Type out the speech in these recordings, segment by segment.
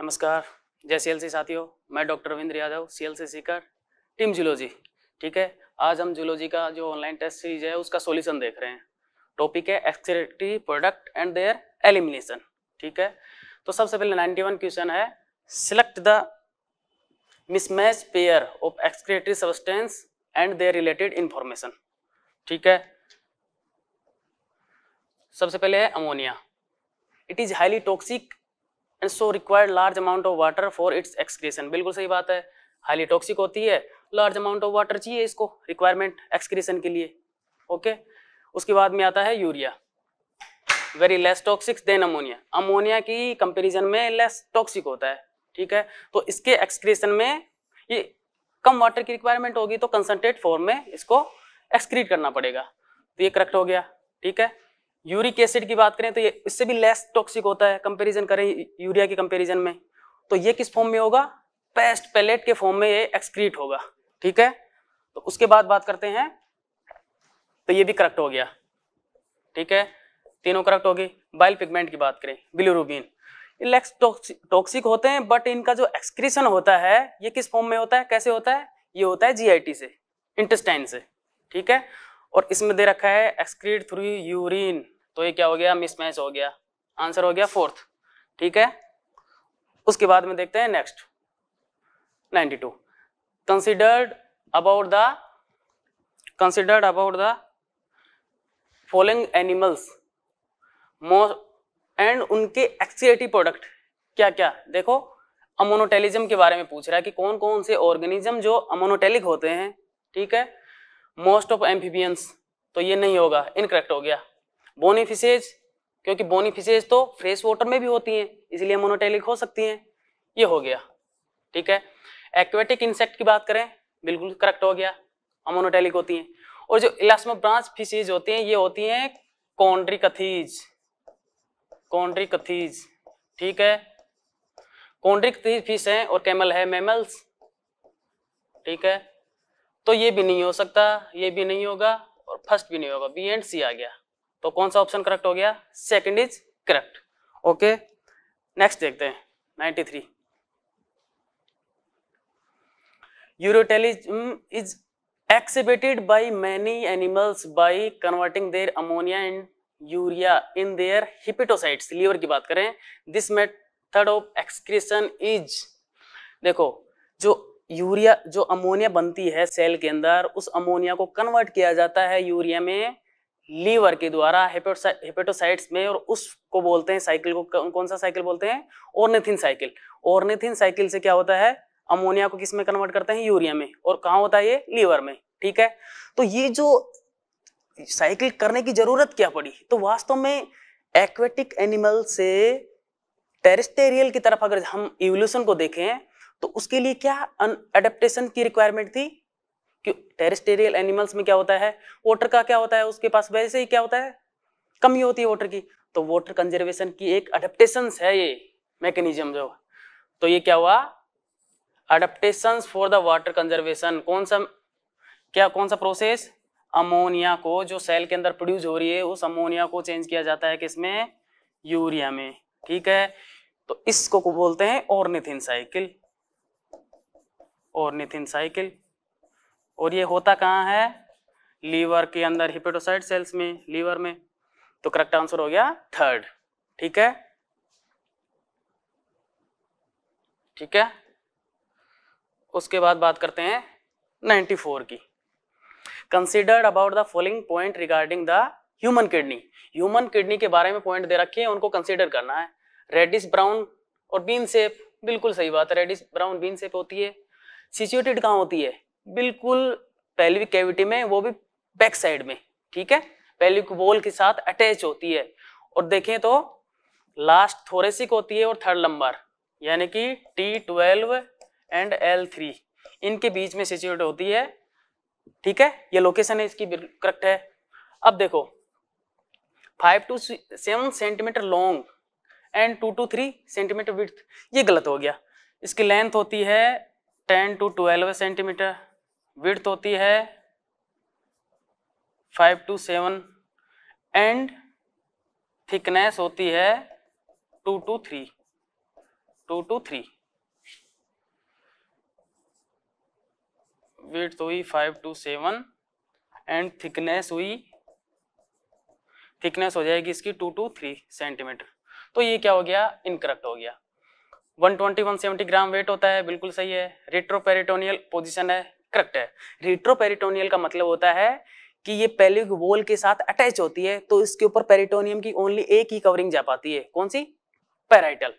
नमस्कार जय सी L C साथियों मैं doctor Ravindra Yadav C L C Sikar team zoology ठीक है आज हम जूलॉजी का जो ऑनलाइन टेस्ट सीरीज है उसका सोल्यूशन देख रहे हैं टॉपिक है excretory product and their elimination ठीक है तो सबसे पहले 91 क्वेश्चन है select the mismatch pair of excretory substance and their related information ठीक है सबसे पहले है ammonia it is highly toxic and so required large amount of water for its excretion बिल्कुल सही बात है हाईली टॉक्सिक होती है लार्ज अमाउंट ऑफ वाटर चाहिए इसको रिक्वायरमेंट एक्सक्रीशन के लिए ओके okay? उसके बाद में आता है urea very less toxic than ammonia ammonia की कंपेरिजन में लेस टॉक्सिक होता है ठीक है तो इसके एक्सक्रीशन में ये कम वाटर की रिक्वायरमेंट होगी तो कंसनट्रेट फॉर्म में इसको एक्सक्रीट करना पड़ेगा तो ये करेक्ट हो गया ठीक है यूरिक एसिड की बात करें तो ये इससे भी लेस टॉक्सिक होता है कंपैरिजन करें यूरिया के कंपैरिजन में तो ये किस फॉर्म में होगा पेस्ट पैलेट के फॉर्म में ये एक्सक्रीट होगा ठीक है तो उसके बाद बात करते हैं तो ये भी करेक्ट हो गया ठीक है तीनों करेक्ट होगी बाइल पिगमेंट की बात करें बिलोरूबिन लेक्स टॉक्सिक होते हैं बट इनका जो एक्सक्रीशन होता है ये किस फॉर्म में होता है कैसे होता है ये होता है जी से इंटेस्टाइन से ठीक है और इसमें दे रखा है एक्सक्रीट थ्रू यूरिन तो ये क्या हो गया मिसमैच हो गया आंसर हो गया फोर्थ ठीक है उसके बाद में देखते हैं next 92 to considered about the considered about the following animals and उनके एक्सीटी प्रोडक्ट क्या क्या देखो अमोनोटेलिज्म के बारे में पूछ रहा है कि कौन कौन से ऑर्गेनिज्म जो अमोनोटेलिक होते हैं ठीक है मोस्ट ऑफ एम्फीबियंस तो ये नहीं होगा इनकरेक्ट हो गया बोनीफिशेज क्योंकि बोनीफिशेज तो फ्रेश वाटर में भी होती हैं इसलिए मोनोटेलिक हो सकती हैं ये हो गया ठीक है एक्वेटिक इंसेक्ट की बात करें बिल्कुल करेक्ट हो गया अमोनोटेलिक होती हैं और जो इलास्मो ब्रांच फिशेज होती हैं ये होती हैं कॉन्ड्रिकथीज कॉन्ड्रिकथीज ठीक है कॉन्ड्रिकथीज फिश हैं और कैमल है मेमल्स ठीक है तो ये भी नहीं हो सकता ये भी नहीं होगा और फर्स्ट भी नहीं होगा बी एंड सी आ गया तो कौन सा ऑप्शन करेक्ट हो गया second is correct okay next देखते हैं 93 three ureotelism is exhibited by many animals by converting their ammonia and urea in their hepatocytes liver की बात करें this method of excretion is देखो जो यूरिया जो अमोनिया बनती है सेल के अंदर उस अमोनिया को कन्वर्ट किया जाता है यूरिया में लीवर के द्वारा हेपेटोसाइट्स में और उसको बोलते हैं साइकिल को कौन सा साइकिल बोलते हैं ओरनेथिन साइकिल ओरनेथिन साइकिल से क्या होता है अमोनिया को किस में कन्वर्ट करते हैं यूरिया में और कहाँ होता है ये लीवर में ठीक है तो ये जो साइकिल करने की जरूरत क्या पड़ी तो वास्तव में एक्वेटिक एनिमल से टेरिस्टेरियल की तरफ अगर हम इवोल्यूशन को देखें तो उसके लिए क्या अन की रिक्वायरमेंट थी कि टेरिस्टेरियल एनिमल्स में क्या होता है वाटर का क्या होता है उसके पास वैसे ही क्या होता है कमी होती है वाटर की तो वाटर कंजर्वेशन की एक अडेप्टेशन है ये मैकेनिज्म जो तो ये क्या हुआ adaptation for the water conservation कौन सा क्या कौन सा प्रोसेस अमोनिया को जो सेल के अंदर प्रोड्यूस हो रही है उस अमोनिया को चेंज किया जाता है किसमें यूरिया में ठीक है तो इसको को बोलते हैं ऑर्निथिन साइकिल ऑर्निथिन साइकिल और ये होता कहाँ है लीवर के अंदर हिपेटोसाइड सेल्स में लीवर में तो करेक्ट आंसर हो गया थर्ड ठीक है ठीक है उसके बाद बात करते हैं 94 की considered about the following point regarding the human kidney human kidney के बारे में पॉइंट दे रखे हैं उनको कंसिडर करना है रेडिस ब्राउन और बीन सेप बिल्कुल सही बात है रेडिस ब्राउन बीन सेप होती है सिचुएटेड कहाँ होती है बिल्कुल पेल्विक कैविटी में वो भी बैक साइड में ठीक है पेल्विक वॉल के साथ अटैच होती है और देखें तो लास्ट थोरेसिक होती है और थर्ड लंबर यानी कि T twelve and L three इनके बीच में सिचुएट होती है ठीक है ये लोकेशन है इसकी करेक्ट है अब देखो five to seven centimetre long and two to three centimetre with ये गलत हो गया इसकी लेंथ होती है ten to twelve centimetre width होती है five to seven and thickness होती है two to three two to three width हुई five to seven and thickness हुई थिकनेस हो जाएगी इसकी टू टू थ्री सेंटीमीटर तो ये क्या हो गया इनकरेक्ट हो गया 120 170 ग्राम वेट होता है बिल्कुल सही है रेट्रोपेरिटोनियल पोजीशन है करेक्ट है रिट्रोपेरिटोनियल का मतलब होता है कि ये पेल्विक वॉल के साथ अटैच होती है तो इसके ऊपर पेरिटोनियम की ओनली एक ही कवरिंग जा पाती है कौन सी पेराइटल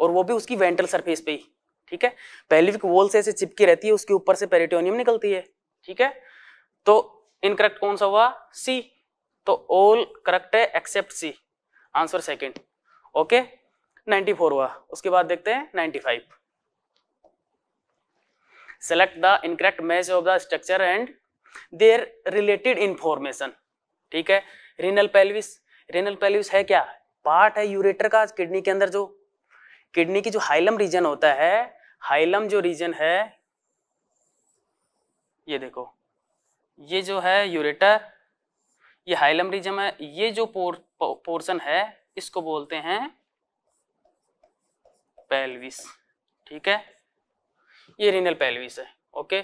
और वो भी उसकी वेंट्रल सरफेस पे ही ठीक है पेल्विक वॉल से ऐसे चिपकी रहती है उसके ऊपर से पेरिटोनियम निकलती है ठीक है तो इनकरेक्ट कौन सा हुआ सी तो ऑल करेक्ट है except C answer second okay 94 हुआ उसके बाद देखते हैं 95 select the incorrect match of the structure and their related information ठीक है रिनल pelvis renal पेल्विस है क्या पार्ट है यूरेटर का किडनी के अंदर जो किडनी की जो हाइलम रीजन होता है हाइलम जो रीजन है ये देखो ये जो है यूरेटर ये हाइलम रीजन है ये जो पोर, पो, पोर्शन है इसको बोलते हैं पेल्विस ठीक है ये रीनल पेल्विस है ओके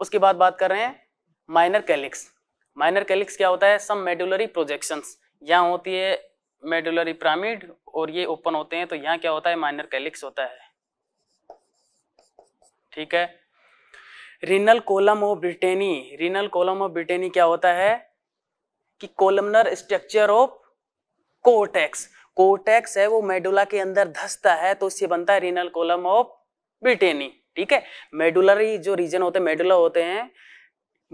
उसके बाद बात कर रहे हैं माइनर कैलिक्स माइनर कैलिक्स क्या होता है सम मेडुलरी प्रोजेक्शंस यहाँ होती है मेडुलरी पिरामिड और ये ओपन होते हैं तो यहाँ क्या होता है माइनर कैलिक्स होता है ठीक है renal column of Bertini renal column of Bertini क्या होता है कि columnar structure of cortex cortex है वो मेडुला के अंदर धसता है तो इससे बनता है रीनल कोलम ऑफ ब्रिटेनी ठीक है मेडुलरी जो रीजन होते हैं मेडुला होते हैं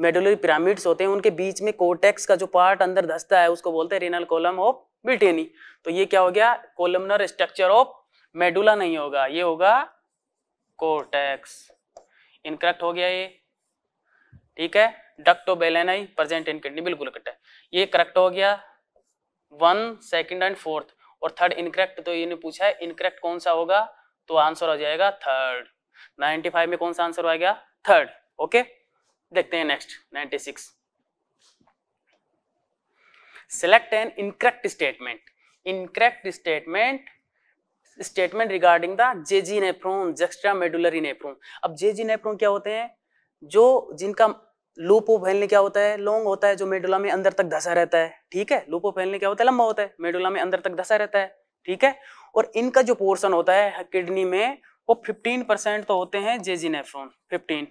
मेडुलरी पिरामिड्स होते हैं उनके बीच में कोटेक्स का जो पार्ट अंदर धसता है उसको बोलते हैं रीनल कोलम ऑफ ब्रिटेनी तो ये क्या हो गया कोलमनर स्ट्रक्चर ऑफ मेडुला नहीं होगा ये होगा कोटेक्स इनकरेक्ट हो गया ये ठीक है ducts of Bellini present in kidney बिल्कुल करेक्ट है ये करेक्ट हो गया वन सेकंड एंड फोर्थ और थर्ड इनकरेक्ट तो इन्हें पूछा है इनकरेक्ट कौन सा होगा तो आंसर हो जाएगा थर्ड 95 में कौन सा आंसर आ गया थर्ड ओके देखते हैं next 96 select an incorrect statement incorrect statement statement regarding the JG nephron juxtamedullary nephron अब जेजी नेप्रोन क्या होते हैं जो जिनका लूप ऑफ हेलने क्या होता है लॉन्ग होता है जो मेडुला में अंदर तक धसा रहता है ठीक है लूप ऑफ हेलने क्या होता है लंबा होता है मेडुला में अंदर तक धसा रहता है ठीक है और इनका जो पोर्शन होता है किडनी में वो फिफ्टीन परसेंट तो होते हैं JG nephron fifteen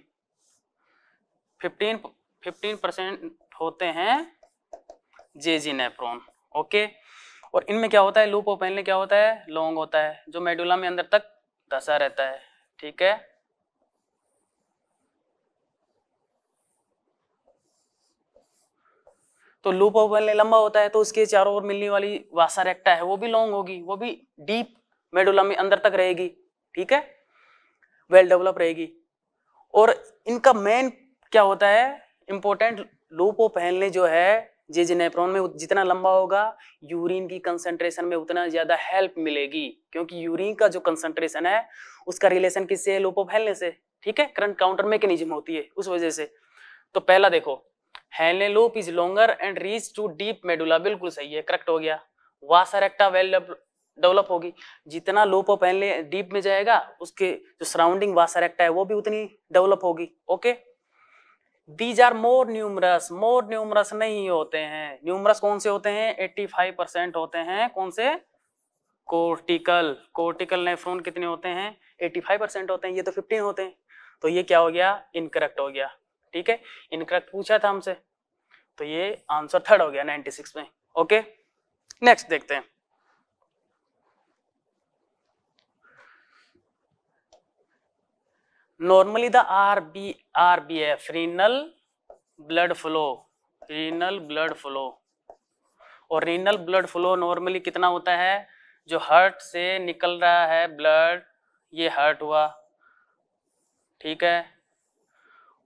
fifteen fifteen percent होते हैं जेजी नेफ्रोन ओके और इनमें क्या होता है लूप ऑफ हेलने क्या होता है लॉन्ग होता है जो मेडुला में अंदर तक धसा रहता है ठीक है तो लूप ऑफ वेल लंबा होता है तो उसके चारों ओर मिलने वाली वासा रेक्टा है वो भी लॉन्ग होगी वो भी डीप मेडुला में अंदर तक रहेगी ठीक है वेल डेवलप रहेगी और इनका मेन क्या होता है इंपॉर्टेंट लूप ऑफ जो है जे जिनेप्रोन में जितना लंबा होगा यूरिन की कंसंट्रेशन में उतना ज्यादा हेल्प मिलेगी क्योंकि यूरिन का जो कंसंट्रेशन है उसका रिलेशन किससे है लूप ऑफ से ठीक है करंट काउंटर मैकेनिज्म होती है उस वजह से तो पहला देखो हेलने loop is longer and reach to deep medulla बिल्कुल सही है करेक्ट हो गया वासा रेक्टा वेल डेवलप होगी जितना लूप ऑफ हेनले डीप में जाएगा उसके जो सराउंडिंग वासा रेक्टा है वो भी उतनी डेवलप होगी okay these are more numerous more numerous नहीं होते हैं न्यूमरस कौन से होते हैं एट्टी फाइव परसेंट होते हैं कौन से कोर्टिकल कोर्टिकल नेफ्रोन कितने होते हैं एट्टी फाइव परसेंट होते हैं ये तो फिफ्टीन होते हैं तो ये क्या हो गया इनकरेक्ट हो गया ठीक है इनकरेक्ट पूछा था हमसे तो ये आंसर थर्ड हो गया 96 में ओके नेक्स्ट देखते हैं B R B F renal blood flow renal blood flow और रीनल ब्लड फ्लो नॉर्मली कितना होता है जो हर्ट से निकल रहा है ब्लड ये हर्ट हुआ ठीक है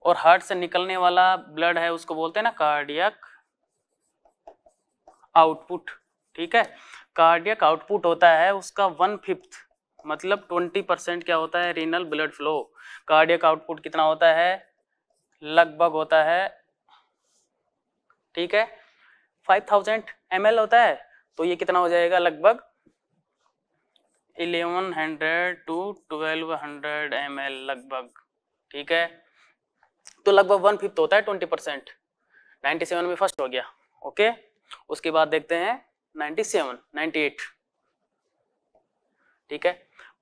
और हार्ट से निकलने वाला ब्लड है उसको बोलते हैं ना कार्डियक आउटपुट ठीक है कार्डियक आउटपुट होता है उसका वन फिफ्थ मतलब ट्वेंटी परसेंट क्या होता है renal blood flow cardiac output कितना होता है लगभग होता है ठीक है फाइव थाउजेंड एम होता है तो ये कितना हो जाएगा लगभग eleven hundred to twelve hundred M लगभग ठीक है तो लगभग वन फिफ्थ होता है ट्वेंटी परसेंट नाइन्टी सेवन में फर्स्ट हो गया ओके उसके बाद देखते हैं नाइन्टी सेवन नाइन्टी एट ठीक है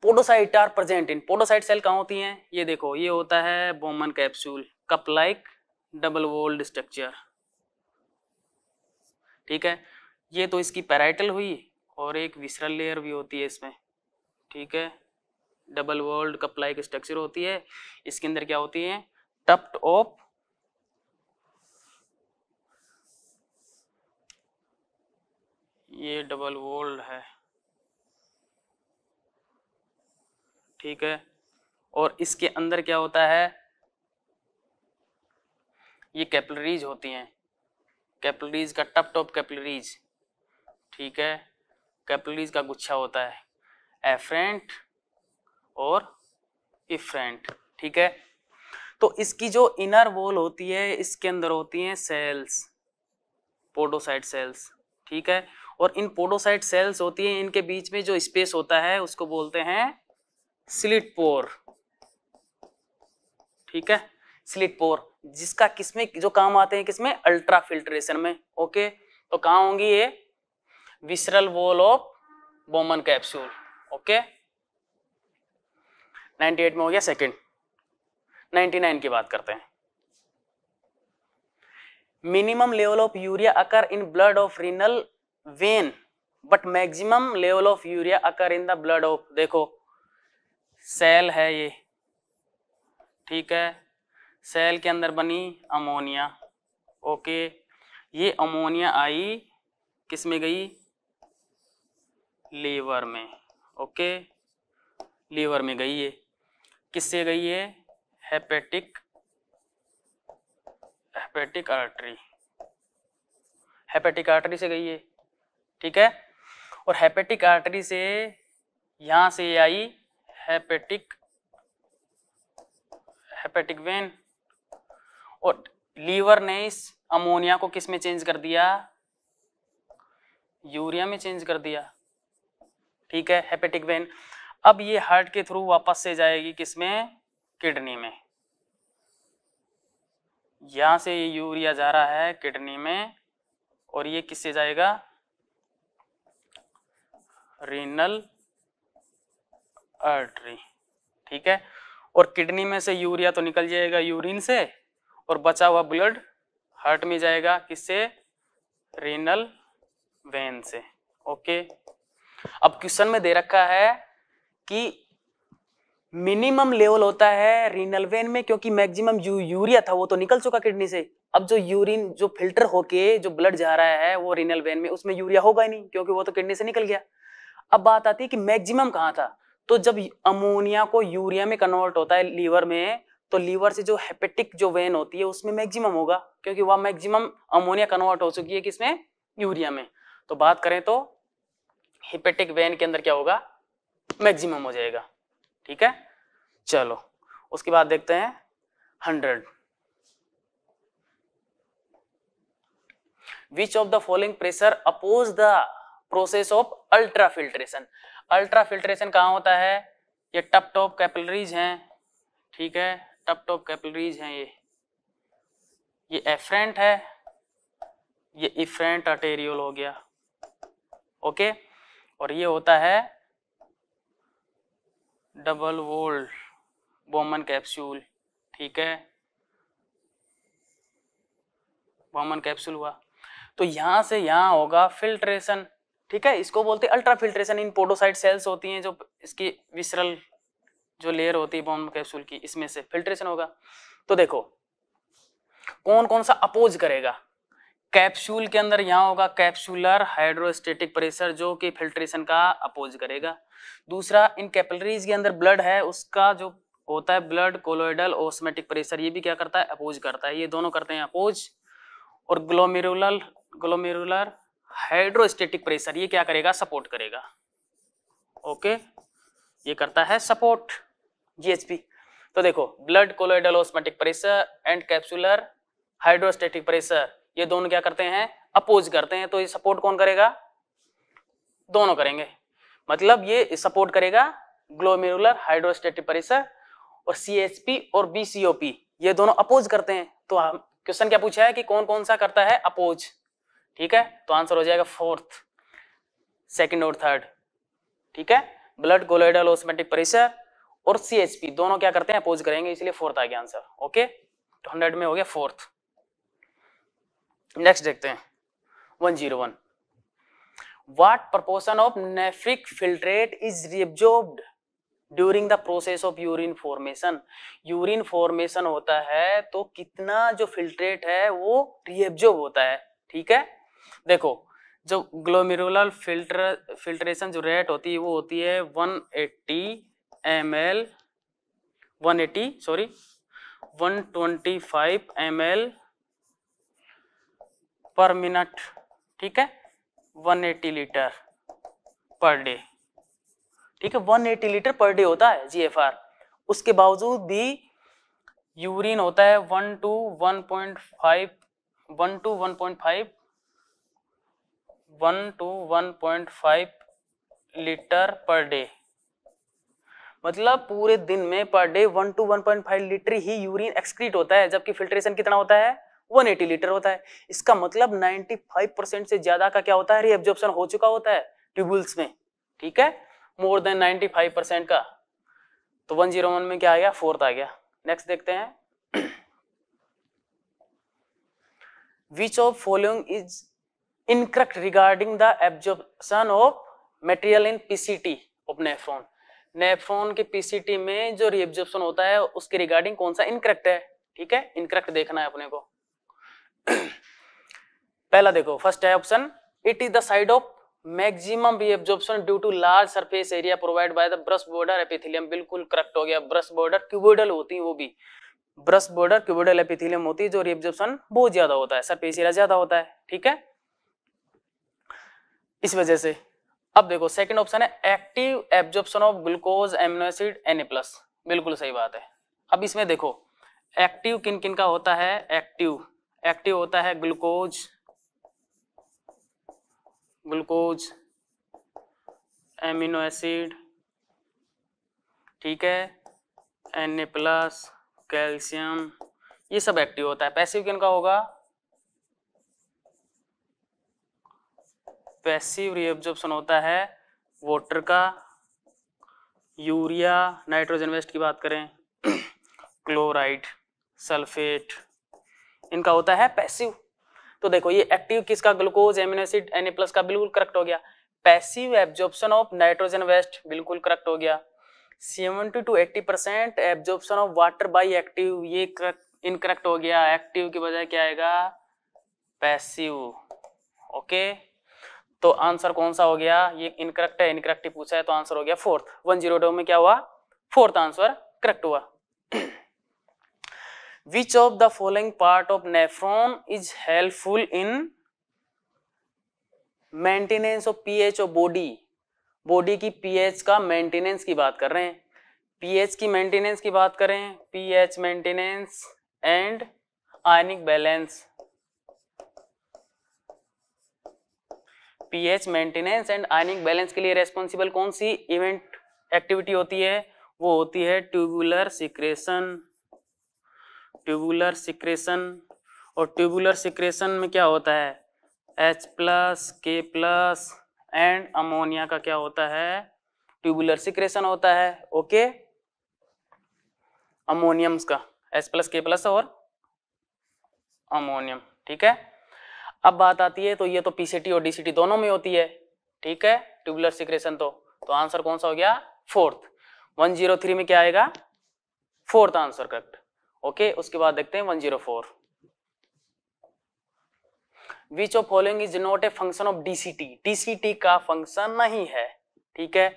podocyte are present in podocyte cell कहाँ होती हैं ये देखो ये होता है Bowman capsule cup like double walled structure ठीक है ये तो इसकी पैराइटल हुई और एक विसरल लेयर भी होती है इसमें ठीक है double walled cup like structure होती है इसके अंदर क्या होती है tuft of ये डबल वोल्ड है ठीक है और इसके अंदर क्या होता है ये कैपलरीज होती हैं कैपलरीज का टप टॉप कैपलरीज ठीक है कैपलरीज का गुच्छा होता है एफ्रेंट और इफ्रेंट ठीक है तो इसकी जो इनर वॉल होती है इसके अंदर होती हैं सेल्स पोडोसाइट सेल्स ठीक है और इन पोडोसाइट सेल्स होती हैं इनके बीच में जो स्पेस होता है उसको बोलते हैं स्लिट पोर ठीक है स्लिट पोर जिसका किसमें जो काम आते हैं किसमें अल्ट्रा फिल्ट्रेशन में ओके तो कहा होंगी ये visceral wall of Bowman capsule okay 98 में हो गया सेकंड 99 की बात करते हैं minimum level of urea occur in blood of renal vein but maximum level of urea occur in the blood of देखो सेल है ये ठीक है सेल के अंदर बनी अमोनिया ओके ये अमोनिया आई किस में गई लीवर में ओके लीवर में गई ये किससे गई है hepatic hepatic artery hepatic artery से गई है ठीक है और हेपेटिक आर्टरी से यहां से आई हेपेटिक हेपेटिक वेन और लीवर ने इस अमोनिया को किस में चेंज कर दिया यूरिया में चेंज कर दिया ठीक है हेपेटिक वेन अब ये हार्ट के थ्रू वापस से जाएगी किसमें किडनी में यहां से ये यूरिया जा रहा है किडनी में और ये किससे जाएगा रीनल आर्टरी ठीक है और किडनी में से यूरिया तो निकल जाएगा यूरिन से और बचा हुआ ब्लड हार्ट में जाएगा किससे रीनल वेन से ओके अब क्वेश्चन में दे रखा है कि मिनिमम लेवल होता है रीनल वेन में क्योंकि मैक्सिमम जो यूरिया था वो तो निकल चुका किडनी से अब जो यूरिन जो फिल्टर होके जो ब्लड जा रहा है वो रीनल वेन में उसमें यूरिया होगा ही नहीं क्योंकि वो तो किडनी से निकल गया अब बात आती है कि मैक्सिमम कहाँ था तो जब अमोनिया को यूरिया में कन्वर्ट होता है लीवर में तो लीवर से जो हेपेटिक जो वेन होती है उसमें मैक्सिमम होगा क्योंकि वह मैक्सिमम अमोनिया कन्वर्ट हो चुकी है किसमें यूरिया में तो बात करें तो हेपेटिक वेन के अंदर क्या होगा मैक्सिमम हो जाएगा ठीक है चलो उसके बाद देखते हैं hundred which of the following pressure oppose the process of ultrafiltration ultrafiltration कहा होता है ये टप टॉप कैपिलरीज हैं ठीक है टप टॉप कैपिलरीज हैं ये ये एफ्रेंट है ये इफ्रेंट अटेरियल हो गया ओके और ये होता है डबल वोल्ड बोमन कैप्सूल ठीक है बोमन कैप्सूल हुआ तो यहां से यहां होगा फिल्ट्रेशन ठीक है इसको बोलते हैं ultrafiltration in podocyte cells होती हैं जो इसकी विसरल जो लेयर होती है बोमन कैप्सूल की इसमें से फिल्ट्रेशन होगा तो देखो कौन कौन सा अपोज करेगा कैप्सूल के अंदर यहाँ होगा कैप्सूलर हाइड्रोस्टेटिक प्रेशर जो कि फिल्ट्रेशन का अपोज करेगा दूसरा इन कैपलरीज के अंदर ब्लड है उसका जो होता है ब्लड कोलोइडल ओस्मेटिक प्रेशर ये भी क्या करता है अपोज करता है ये दोनों करते हैं अपोज और ग्लोमेरुलर ग्लोमेरुलर हाइड्रोस्टेटिक प्रेशर ये क्या करेगा सपोर्ट करेगा ओके ये करता है सपोर्ट जीएचपी तो देखो blood colloidal osmotic pressure and capsular hydrostatic pressure ये दोनों क्या करते हैं अपोज करते हैं तो ये सपोर्ट कौन करेगा दोनों करेंगे मतलब ये सपोर्ट करेगा ग्लोमेरुलर हाइड्रोस्टेटिक प्रेशर और सी और बी ये दोनों अपोज करते हैं तो क्वेश्चन क्या पूछा है कि कौन कौन सा करता है अपोज ठीक है तो आंसर हो जाएगा फोर्थ सेकंड और थर्ड ठीक है ब्लड कोलोइडल ऑस्मेटिक परिसर और सी दोनों क्या करते हैं अपोज करेंगे इसलिए फोर्थ आ गया आंसर ओके तो हंड्रेड में हो गया फोर्थ नेक्स्ट देखते हैं one zero one what proportion of nephric filtrate is reabsorbed during the process of urine formation urine formation होता है तो कितना जो फिल्ट्रेट है वो रिएब्जॉर्ब होता है ठीक है देखो जो ग्लोमेरुलर फिल्टर फिल्ट्रेशन जो रेट होती है वो होती है 180 eighty 180 sorry 125 L per minute ठीक है 180 लीटर पर डे ठीक है 180 लीटर पर डे होता है आर उसके बावजूद भी यूरिन होता है one to one point five one to one point five one to one point five litre per day मतलब पूरे दिन में per day one to one point five litre ही यूरिन एक्सक्रीट होता है जबकि फिल्ट्रेशन कितना होता है 180 लीटर होता है इसका मतलब 95 परसेंट से ज्यादा का क्या होता है रिएब्जॉर्प्शन हो चुका होता है ट्यूबुल्स में ठीक है मोर देन 95 परसेंट का तो 101 में क्या आ गया फोर्थ आ गया नेक्स्ट देखते हैं which of following is incorrect regarding the absorption of material in PCT of nephron nephron के पीसीटी में जो रिएब्जॉर्प्शन होता है उसके रिगार्डिंग कौन सा इनकरेक्ट है ठीक है इनकरेक्ट देखना है अपने को पहला देखो फर्स्ट है option it is the site of maximum भी absorption due to large surface area provide by the brush border epithelium बिल्कुल करेक्ट हो गया ब्रश बॉर्डर क्यूबोडल होती है वो भी ब्रश बॉर्डर क्यूबोडल एपिथिलियम होती है जो रिब्जॉर्प्शन बहुत ज्यादा होता है सरफेस एरिया ज्यादा होता है ठीक है इस वजह से अब देखो सेकंड ऑप्शन है active absorption of glucose amino acid N plus बिल्कुल सही बात है अब इसमें देखो एक्टिव किन किन का होता है एक्टिव एक्टिव होता है ग्लूकोज ग्लूकोज एमिनो एसिड ठीक है एन ए प्लस कैल्शियम ये सब एक्टिव होता है पैसिव किन का होगा पैसिव रीएब्जॉर्प्शन होता है वाटर का यूरिया नाइट्रोजन वेस्ट की बात करें क्लोराइड सल्फेट इनका होता है पैसिव तो देखो ये एक्टिव किसका glucose amino acid N plus का बिल्कुल करेक्ट हो गया passive absorption of nitrogen waste बिल्कुल करेक्ट हो गया seventy to eighty percent absorption of water by active ये इनकरेक्ट हो गया एक्टिव की बजाय क्या आएगा पैसिव ओके तो आंसर कौन सा हो गया ये इनकरेक्ट है इनकरेक्ट ही पूछा है तो आंसर हो गया फोर्थ वन जीरो में क्या हुआ फोर्थ आंसर करेक्ट हुआ which of the following part of nephron is helpful in maintenance of pH of body body की पीएच का मेंटेनेंस की बात कर रहे हैं पीएच की मेंटेनेंस की बात करें pH maintenance and ionic balance pH maintenance and ionic balance के लिए रेस्पॉन्सिबल कौन सी इवेंट एक्टिविटी होती है वो होती है ट्यूबुलर सिक्रेशन ट्यूबुलर सिक्रेशन और ट्यूबुलर सिक्रेशन में क्या होता है H plus K plus and ammonia का क्या होता है ट्यूबुलर सिक्रेशन होता है ओके अमोनियम्स का एच प्लस के प्लस और अमोनियम ठीक है अब बात आती है तो ये तो पीसीटी और डीसीटी दोनों में होती है ठीक है ट्यूबुलर सिक्रेशन तो तो आंसर कौन सा हो गया फोर्थ 103 में क्या आएगा फोर्थ आंसर करेक्ट ओके उसके बाद देखते हैं 104 which of following is not a function of DCT DCT का फंक्शन नहीं है ठीक है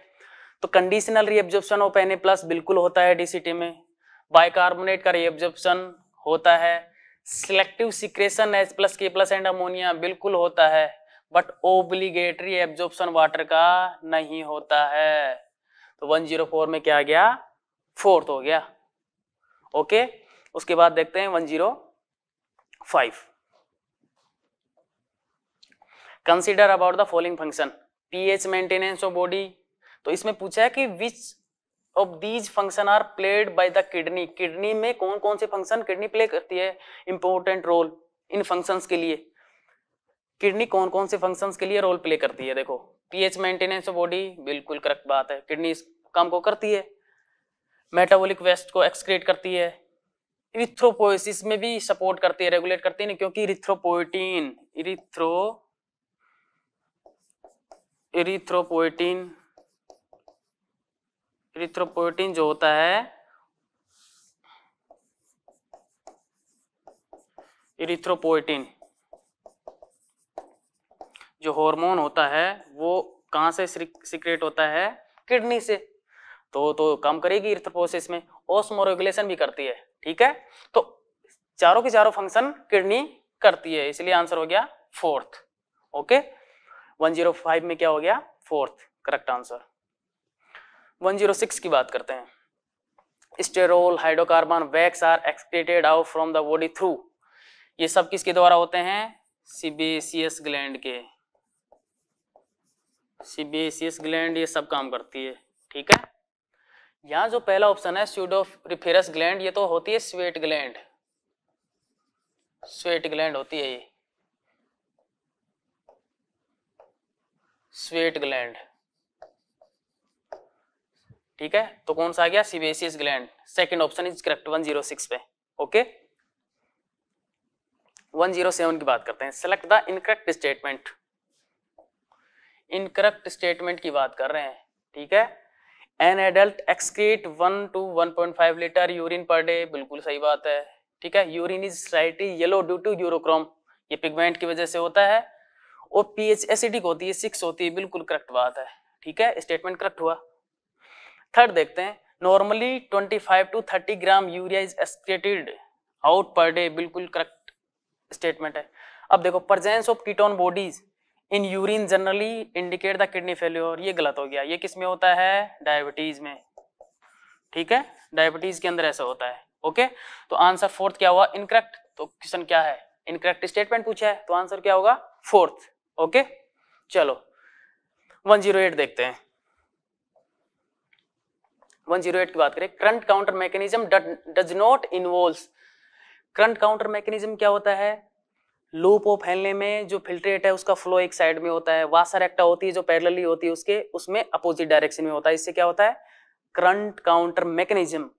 तो conditional reabsorption of N plus बिल्कुल होता है डीसीटी में बाइकार्बोनेट का रीएब्जॉर्प्शन होता है selective secretion H plus K plus and ammonia बिल्कुल होता है बट ओब्लिगेटरी एब्जॉर्प्शन वाटर का नहीं होता है तो 104 में क्या आ गया फोर्थ हो गया ओके okay? उसके बाद देखते हैं one zero five consider about the following function pH maintenance of body तो इसमें पूछा है कि which of these function are played by the kidney kidney में कौन कौन से फंक्शन किडनी प्ले करती है इंपॉर्टेंट रोल इन फंक्शंस के लिए किडनी कौन कौन से फंक्शंस के लिए रोल प्ले करती है देखो पीएच मेंटेनेंस ऑफ बॉडी बिल्कुल करेक्ट बात है किडनी इस काम को करती है मेटाबॉलिक वेस्ट को एक्सक्रीट करती है इरिथ्रोपोइसिस में भी सपोर्ट करती है रेगुलेट करती है ना क्योंकि इरिथ्रोपोइटीन इरिथ्रो इरिथ्रोपोइटीन इरिथ्रोपोइटीन जो होता है इरिथ्रोपोइटिन जो हार्मोन होता है वो कहां से सिक्रेट होता है किडनी से तो तो काम करेगी इरिथ्रोपोसिस में ओस्मोरेगुलेशन भी करती है ठीक है तो चारों के चारों फंक्शन किडनी करती है इसलिए आंसर हो गया फोर्थ ओके 105 में क्या हो गया फोर्थ करेक्ट आंसर 106 की बात करते हैं sterol hydrocarbon wax are excreted out from the body through ये सब किसके द्वारा होते हैं सीबीसीएस ग्लैंड के सीबीसीएस ग्लैंड ये सब काम करती है ठीक है यहां जो पहला ऑप्शन है स्यूडोरिफेरस ग्लैंड ये तो होती है स्वेट ग्लैंड स्वेट ग्लैंड होती है ये स्वेट ग्लैंड ठीक है तो कौन सा आ गया sebaceous gland second option is correct 106 पे ओके जीरो 107 की बात करते हैं select the incorrect statement incorrect statement की बात कर रहे हैं ठीक है an adult excrete one to one point five litre urine per day बिल्कुल सही बात है ठीक है urine is slightly yellow due to urochrome ये पिगमेंट की वजह से होता है और पीएच एसिडिक होती है सिक्स होती है बिल्कुल करेक्ट बात है ठीक है स्टेटमेंट करेक्ट हुआ थर्ड देखते हैं normally 25 to 30 gram urea is excreted out per day बिल्कुल करेक्ट स्टेटमेंट है अब देखो presence of ketone bodies in urine generally indicate the kidney failure ये गलत हो गया ये किस में होता है डायबिटीज में ठीक है डायबिटीज के अंदर ऐसा होता है ओके तो आंसर फोर्थ क्या हुआ इनकरेक्ट तो क्वेश्चन क्या है इनकरेक्ट स्टेटमेंट पूछा है तो आंसर क्या होगा फोर्थ ओके चलो 108 देखते हैं 108 की बात करें current counter mechanism does not involve current counter mechanism क्या होता है लूप ऑफ फैलने में जो फिल्ट्रेट है उसका फ्लो एक साइड में होता है वासर एक्टा होती है जो पैरेलली होती है उसके उसमें अपोजिट डायरेक्शन में होता है इससे क्या होता है करंट काउंटर मैकेनिज्म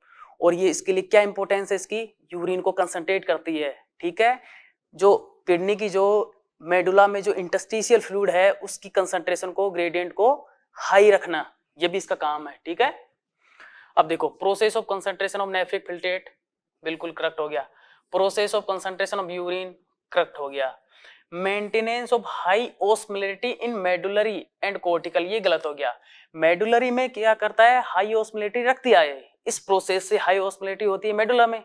और ये इसके लिए क्या इंपॉर्टेंस है इसकी यूरिन को कंसनट्रेट करती है ठीक है जो किडनी की जो मेडुला में जो इंटस्टिशियल फ्लूड है उसकी कंसनट्रेशन को ग्रेडियंट को हाई रखना ये भी इसका काम है ठीक है अब देखो process of concentration of nephric filtrate बिल्कुल करेक्ट हो गया process of concentration of urine correct हो गया maintenance of high osmolality in medullary and cortical ये गलत हो गया मेडुलरी में क्या करता है हाई ओस्मिलिटी रखती है इस प्रोसेस से हाई ओस्मिलिटी होती है मेडुला में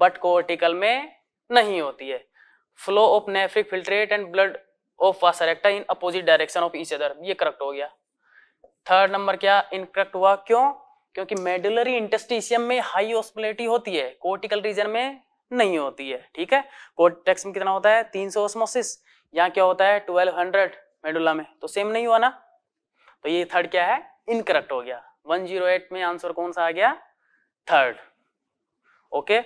बट कोर्टिकल में नहीं होती है flow of nephric filtrate and blood of vasa recta in opposite direction of each other ये करेक्ट हो गया थर्ड नंबर क्या इनकरेक्ट हुआ क्यों क्योंकि मेडुलरी इंटेस्टिशियम में हाई ओस्मिलिटी होती है कोर्टिकल रीजन में नहीं होती है ठीक है कोटेक्स में कितना होता है सौ ऑस्मोसिस यहाँ क्या होता है ट्वेल्व हंड्रेड मेडुला में तो सेम नहीं हुआ ना तो ये थर्ड क्या है इनकरेक्ट हो गया वन एट में आंसर कौन सा आ गया third okay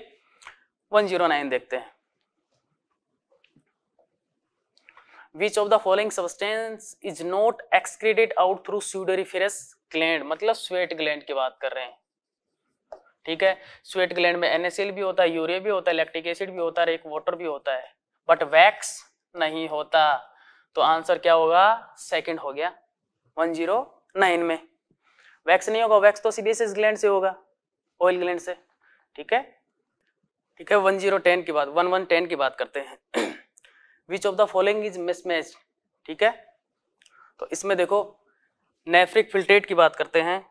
one zero nine देखते हैं which of the following substance is not excreted out through sudoriferous gland मतलब स्वेट ग्लैंड की बात कर रहे हैं ठीक है स्वेट ग्लैंड में एनएसएल भी होता है यूरिया भी होता है लैक्टिक एसिड भी होता है एक वाटर भी होता है बट वैक्स नहीं होता तो आंसर क्या होगा सेकंड हो गया नाइन में वैक्स नहीं होगा वैक्स तो सीबीएसएस ग्लैंड से होगा ऑयल ग्लैंड से ठीक है ठीक है वन जीरो टेन की बात वन वन टेन की बात करते हैं which of the following is mismatch ठीक है तो इसमें देखो नेफ्रिक फिल्ट्रेट की बात करते हैं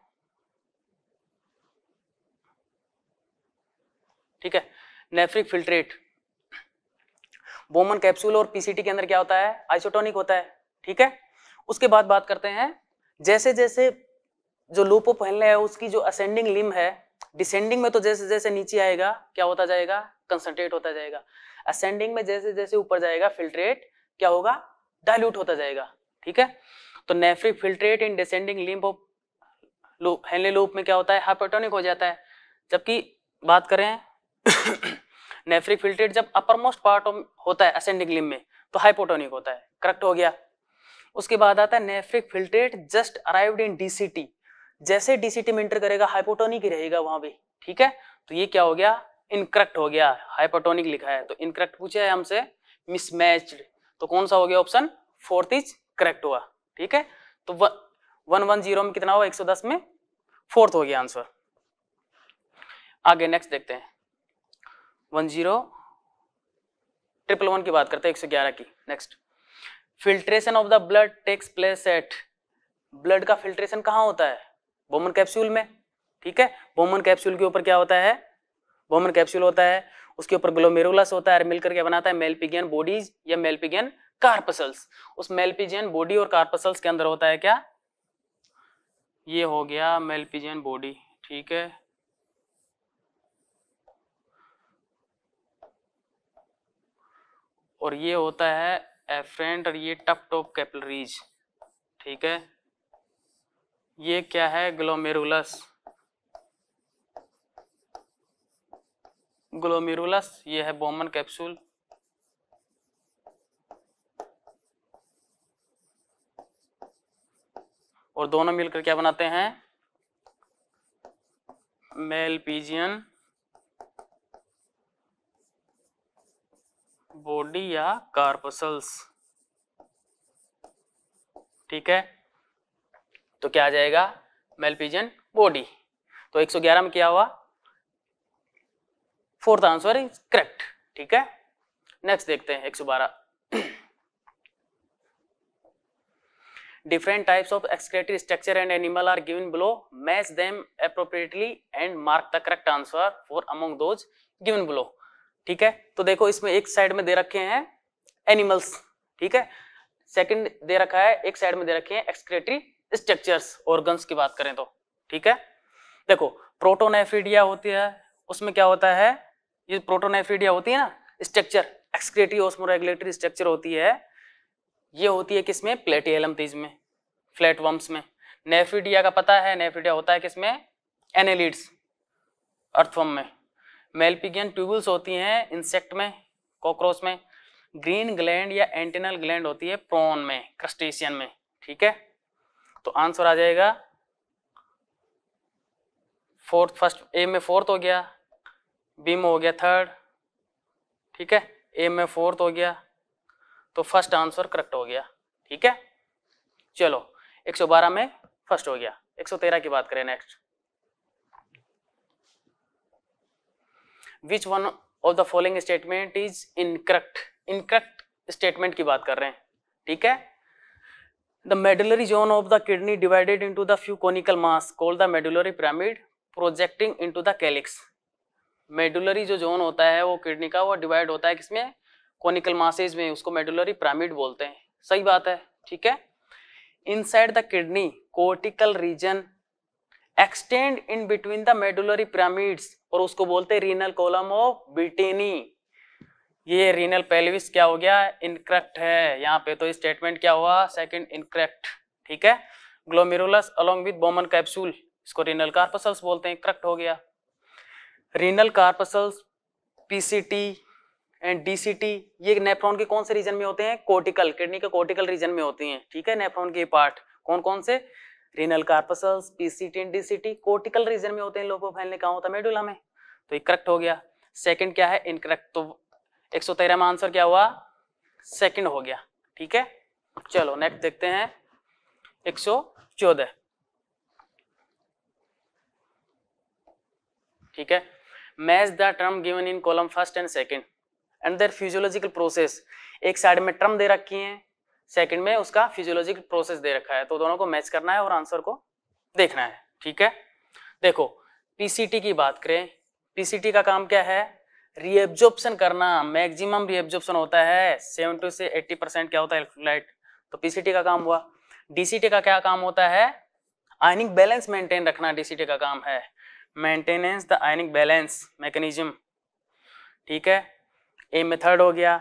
ठीक है नेफ्रिक फिल्ट्रेट बोमन कैप्सूल और पीसीटी के अंदर क्या होता है आइसोटोनिक होता है ठीक है उसके बाद बात करते हैं जैसे जैसे जो लूपो पहले है उसकी जो असेंडिंग लिम है डिसेंडिंग में तो जैसे जैसे नीचे आएगा क्या होता जाएगा कंसनट्रेट होता जाएगा असेंडिंग में जैसे जैसे ऊपर जाएगा फिल्ट्रेट क्या होगा डायल्यूट होता जाएगा ठीक है तो nephric filtrate in descending limb of loop Henle loop में क्या होता है हाइपोटोनिक हो जाता है जबकि बात करें नेफ्रिक फिल्ट्रेट जब अपर मोस्ट पार्ट होता है असेंडिंग लिम में तो हाइपोटोनिक होता है करेक्ट हो गया उसके बाद आता है nephric filtrate just arrived in DCT जैसे डीसीटी में इंटर करेगा हाइपोटोनिक ही रहेगा वहां भी ठीक है तो ये क्या हो गया इनकरेक्ट हो गया हाइपोटोनिक लिखा है तो इनकरेक्ट पूछा है हमसे मिसमैच्ड तो कौन सा हो गया ऑप्शन फोर्थ इज करेक्ट हुआ ठीक है तो वन वन जीरो में कितना हुआ 110 में फोर्थ हो गया आंसर आगे नेक्स्ट देखते हैं वन जीरो ट्रिपल वन की बात करते हैं एक सौ ग्यारह की next filtration of the blood takes place at blood का फिल्ट्रेशन कहाँ होता है बोमन कैप्सूल में ठीक है बोमन कैप्सूल के ऊपर क्या होता है बोमन कैप्सूल होता है उसके ऊपर ग्लोमेरुलस होता है मिलकर क्या बनाता है मेलपिगियन बॉडीज या मेलपिगियन कार्पसल्स उस मेलपिजियन बॉडी और कार्पसल्स के अंदर होता है क्या ये हो गया मेलपिजियन बॉडी ठीक है और ये होता है एफ्रेंट और ये टप टॉप कैपलरीज ठीक है ये क्या है ग्लोमेरुलस ग्लोमेरुलस ये है बोमन कैप्सूल और दोनों मिलकर क्या बनाते हैं मेलपीजियन बॉडी या कार्पसल्स ठीक है तो क्या आ जाएगा मेलपीजन बॉडी तो 111 में क्या हुआ फोर्थ आंसर इज करेक्ट ठीक है नेक्स्ट देखते हैं 112 सौ बारह different types of excretory structure and animal are given below match them appropriately and mark the correct answer for among those given below ठीक है तो देखो इसमें एक साइड में दे रखे हैं एनिमल्स ठीक है सेकंड दे रखा है एक साइड में दे रखे हैं एक्सक्रेटरी स्ट्रक्चर्स ऑर्गन्स की बात करें तो ठीक है देखो प्रोटोनेफ्रीडिया होती है उसमें क्या होता है ये प्रोटोनेफ्रीडिया होती है ना स्ट्रक्चर एक्सक्रेटरी ऑस्मोरेगुलेटरी स्ट्रक्चर होती है ये होती है किसमें प्लेटियलम तीज में फ्लैटवर्म्स में नेफ्रीडिया का पता है नेफिडिया होता है किसमें एनेलिड्स अर्थवर्म में मेलपिगियन ट्यूबल्स होती हैं इंसेक्ट में कॉकरोच में ग्रीन ग्लैंड या एंटेनल ग्लैंड होती है प्रॉन में क्रस्टेशियन में ठीक है तो आंसर आ जाएगा फोर्थ फर्स्ट ए में फोर्थ हो गया बी में हो गया थर्ड ठीक है ए में फोर्थ हो गया तो फर्स्ट आंसर करेक्ट हो गया ठीक है चलो 112 में फर्स्ट हो गया 113 की बात करें next which one of the following statement is incorrect incorrect statement की बात कर रहे हैं ठीक है the medullary zone of the kidney divided into the few conical mass called the medullary pyramid projecting into the calyx medullary जो zone होता है वो किडनी का वो डिवाइड होता है किसमें कॉनिकल मासेज में उसको मेडुलरी पिरामिड बोलते हैं सही बात है ठीक है inside the kidney cortical region extend in between the medullary pyramids और उसको बोलते हैं रीनल कॉलम ऑफ बिटेनी ये रीनल पेल्विस क्या हो गया इनकरेक्ट है यहाँ पे तो स्टेटमेंट क्या हुआ सेकंड इनकरेक्ट ठीक है glomerulus along with Bowman capsule इसको रीनल कार्पसल्स बोलते हैं करेक्ट हो गया renal corpuscles PCT and DCT ये नेफ्रॉन के कौन से रीजन में होते हैं कोर्टिकल किडनी के कोर्टिकल रीजन में होती हैं ठीक है नेफ्रॉन के पार्ट कौन कौन से renal corpuscles PCT DCT cortical region में होते हैं को फैलने का होता है मेडुला में तो ये करेक्ट हो गया सेकंड क्या है इनकरेक्ट तो एक सौ तेरह में आंसर क्या हुआ सेकंड हो गया ठीक है चलो नेक्स्ट देखते हैं 114 ठीक है match the term given in column first and second and their physiological process एक साइड में टर्म दे रखी है सेकंड में उसका फिजियोलॉजिकल प्रोसेस दे रखा है तो दोनों को मैच करना है और आंसर को देखना है ठीक है देखो पीसीटी की बात करें पीसीटी का काम क्या है रीएब्जॉर्प्शन करना मैक्सिमम रीएब्जॉर्प्शन होता है 70 से एट्टी परसेंट क्या होता है इलेक्ट्रोलाइट तो पीसीटी का काम हुआ डीसीटी का क्या काम होता है आयनिक बैलेंस मेंटेन रखना डीसीटी का काम है maintenance the ionic balance mechanism ठीक है ए में थर्ड हो गया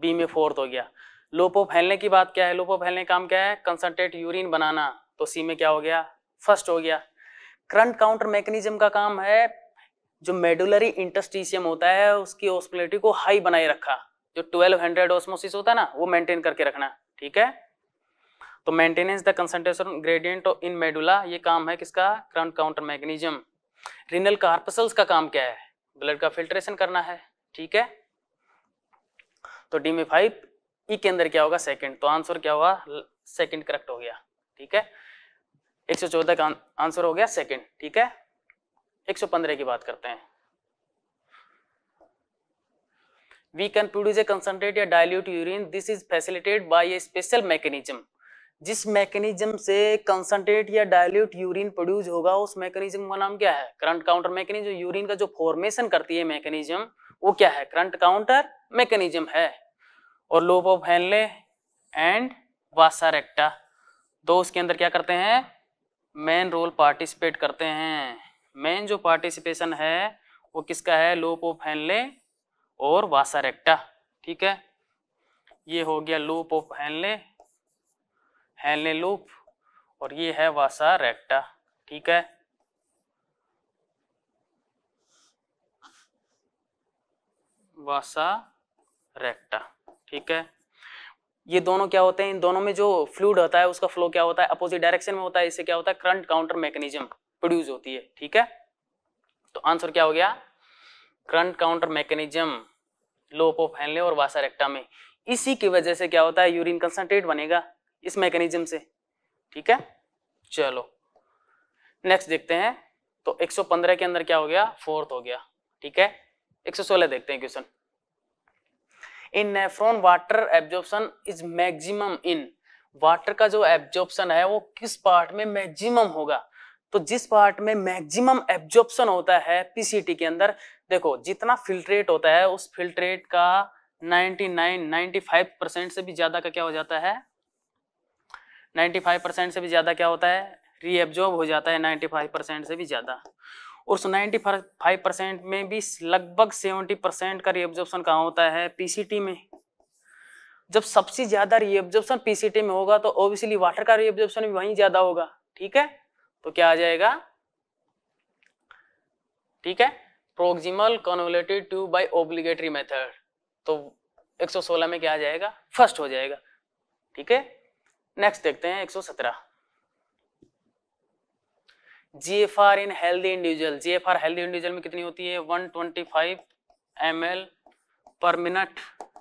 बी में फोर्थ हो गया लोपो फैलने की बात क्या है लोपो फैलने का काम क्या है कंसनट्रेट यूरिन बनाना तो सी में क्या हो गया फर्स्ट हो गया करंट काउंटर मैकेनिज्म का काम है जो मेडुलरी इंटस्टिशियम होता है उसकी ओस्मोलिटी को हाई बनाए रखा जो 1200 ऑस्मोसिस होता है ना वो मेंटेन करके रखना ठीक है तो maintenance the concentration gradient in medulla ये काम है किसका current counter mechanism renal corpuscles का काम क्या है ब्लड का फिल्ट्रेशन करना है ठीक है तो डी में फाइव ई e के अंदर क्या होगा सेकंड तो आंसर क्या हुआ सेकंड करेक्ट हो गया ठीक है 114 का आंसर हो गया सेकंड ठीक है 115 की बात करते हैं we can produce a concentrate या dilute urine this is facilitated by a special mechanism जिस मैकेनिज्म से कंसंट्रेट या डायल्यूट यूरिन प्रोड्यूस होगा उस मैकेनिज्म का नाम क्या है करंट काउंटर मैकेनिज्म यूरिन का जो फॉर्मेशन करती है मैकेनिज्म वो क्या है करंट काउंटर मैकेनिज्म है और loop of Henle and vasa recta दो उसके अंदर क्या करते हैं मेन रोल पार्टिसिपेट करते हैं मेन जो पार्टिसिपेशन है वो किसका है लोप ऑफ हेनले और वासा रेक्टा ठीक है ये हो गया loop of Henle Henle loop और ये है वासा रेक्टा ठीक है वासा रेक्टा ठीक है ये दोनों क्या होते हैं इन दोनों में जो फ्लूड होता है उसका फ्लो क्या होता है अपोजिट डायरेक्शन में होता है इससे क्या होता है करंट काउंटर मैकेनिज्म प्रोड्यूस होती है ठीक है तो आंसर क्या हो गया करंट काउंटर मैकेनिज्म लोपो फैलने और वासा रेक्टा में इसी की वजह से क्या होता है यूरिन कंसनट्रेट बनेगा इस मैकेनिज्म से ठीक है चलो नेक्स्ट देखते हैं तो 115 के अंदर क्या हो गया फोर्थ हो गया ठीक है 116 देखते हैं question in nephron water absorption is maximum in water का जो एब्जॉर्प्शन है वो किस पार्ट में मैक्सिमम होगा तो जिस पार्ट में मैक्सिमम एब्जॉर्प्शन होता है पीसीटी के अंदर देखो जितना फिल्ट्रेट होता है उस फिल्ट्रेट का 99 95 से भी ज्यादा का क्या हो जाता है 95 से भी ज्यादा क्या होता है रीएब्जॉर्ब हो जाता है 95 से भी ज्यादा उस 95 परसेंट में भी लगभग 70 परसेंट का रीऑब्जॉर्प्शन कहाँ होता है पीसीटी में जब सबसे ज्यादा रीऑब्जॉर्प्शन पीसीटी में होगा तो ऑब्वियसली वाटर का रीऑब्जॉर्प्शन भी वहीं ज्यादा होगा ठीक है तो क्या आ जाएगा ठीक है proximal convoluted to by obligatory method तो 116 में क्या आ जाएगा फर्स्ट हो जाएगा ठीक है नेक्स्ट देखते हैं 117 G F R in healthy individual G F R healthy individual में कितनी होती है 125 ट्वेंटी फाइव पर मिनट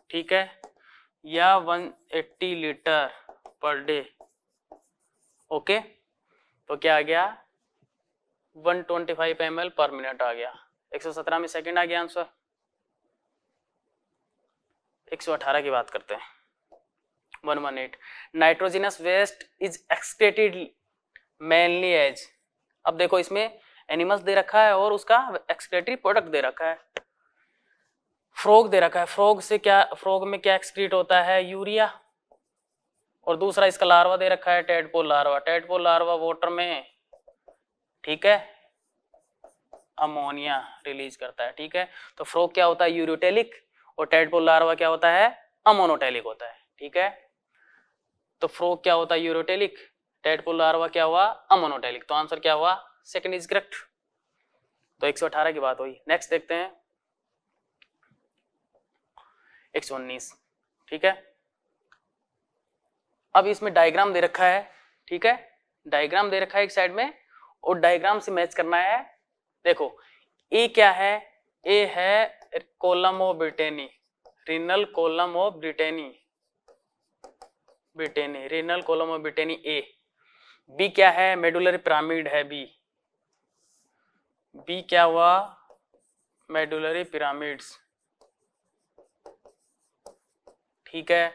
ठीक है या 180 लीटर पर डे ओके तो क्या आ गया 125 ट्वेंटी फाइव पर मिनट आ गया 117 में सेकंड आ गया आंसर 118 की बात करते हैं 118 nitrogenous waste is excreted mainly as अब देखो इसमें एनिमल्स दे रखा है और उसका एक्सक्रेटरी प्रोडक्ट दे रखा है फ्रॉग दे रखा है फ्रॉग से क्या फ्रॉग में क्या एक्सक्रीट होता है यूरिया और दूसरा इसका लार्वा दे रखा है tadpole larva tadpole larva water में ठीक है अमोनिया रिलीज करता है ठीक है तो फ्रॉग क्या होता है यूरोटेलिक और टेडपोल लार्वा क्या होता है अमोनोटेलिक होता है ठीक है तो फ्रॉग क्या होता है यूरोटेलिक टेडपोल लार्वा क्या हुआ अमोनोटेलिक तो आंसर क्या हुआ सेकंड इज करेक्ट तो 118 की बात हुई नेक्स्ट देखते हैं 119 ठीक है अब इसमें डायग्राम दे रखा है ठीक है डायग्राम दे रखा है एक साइड में और डायग्राम से मैच करना है देखो ए क्या है ए है column of Bertini renal column of Bertini Bertini renal column of Bertini A B क्या है मेडुलर पिरामिड है बी बी क्या हुआ मेडुलरी पिरामिड्स ठीक है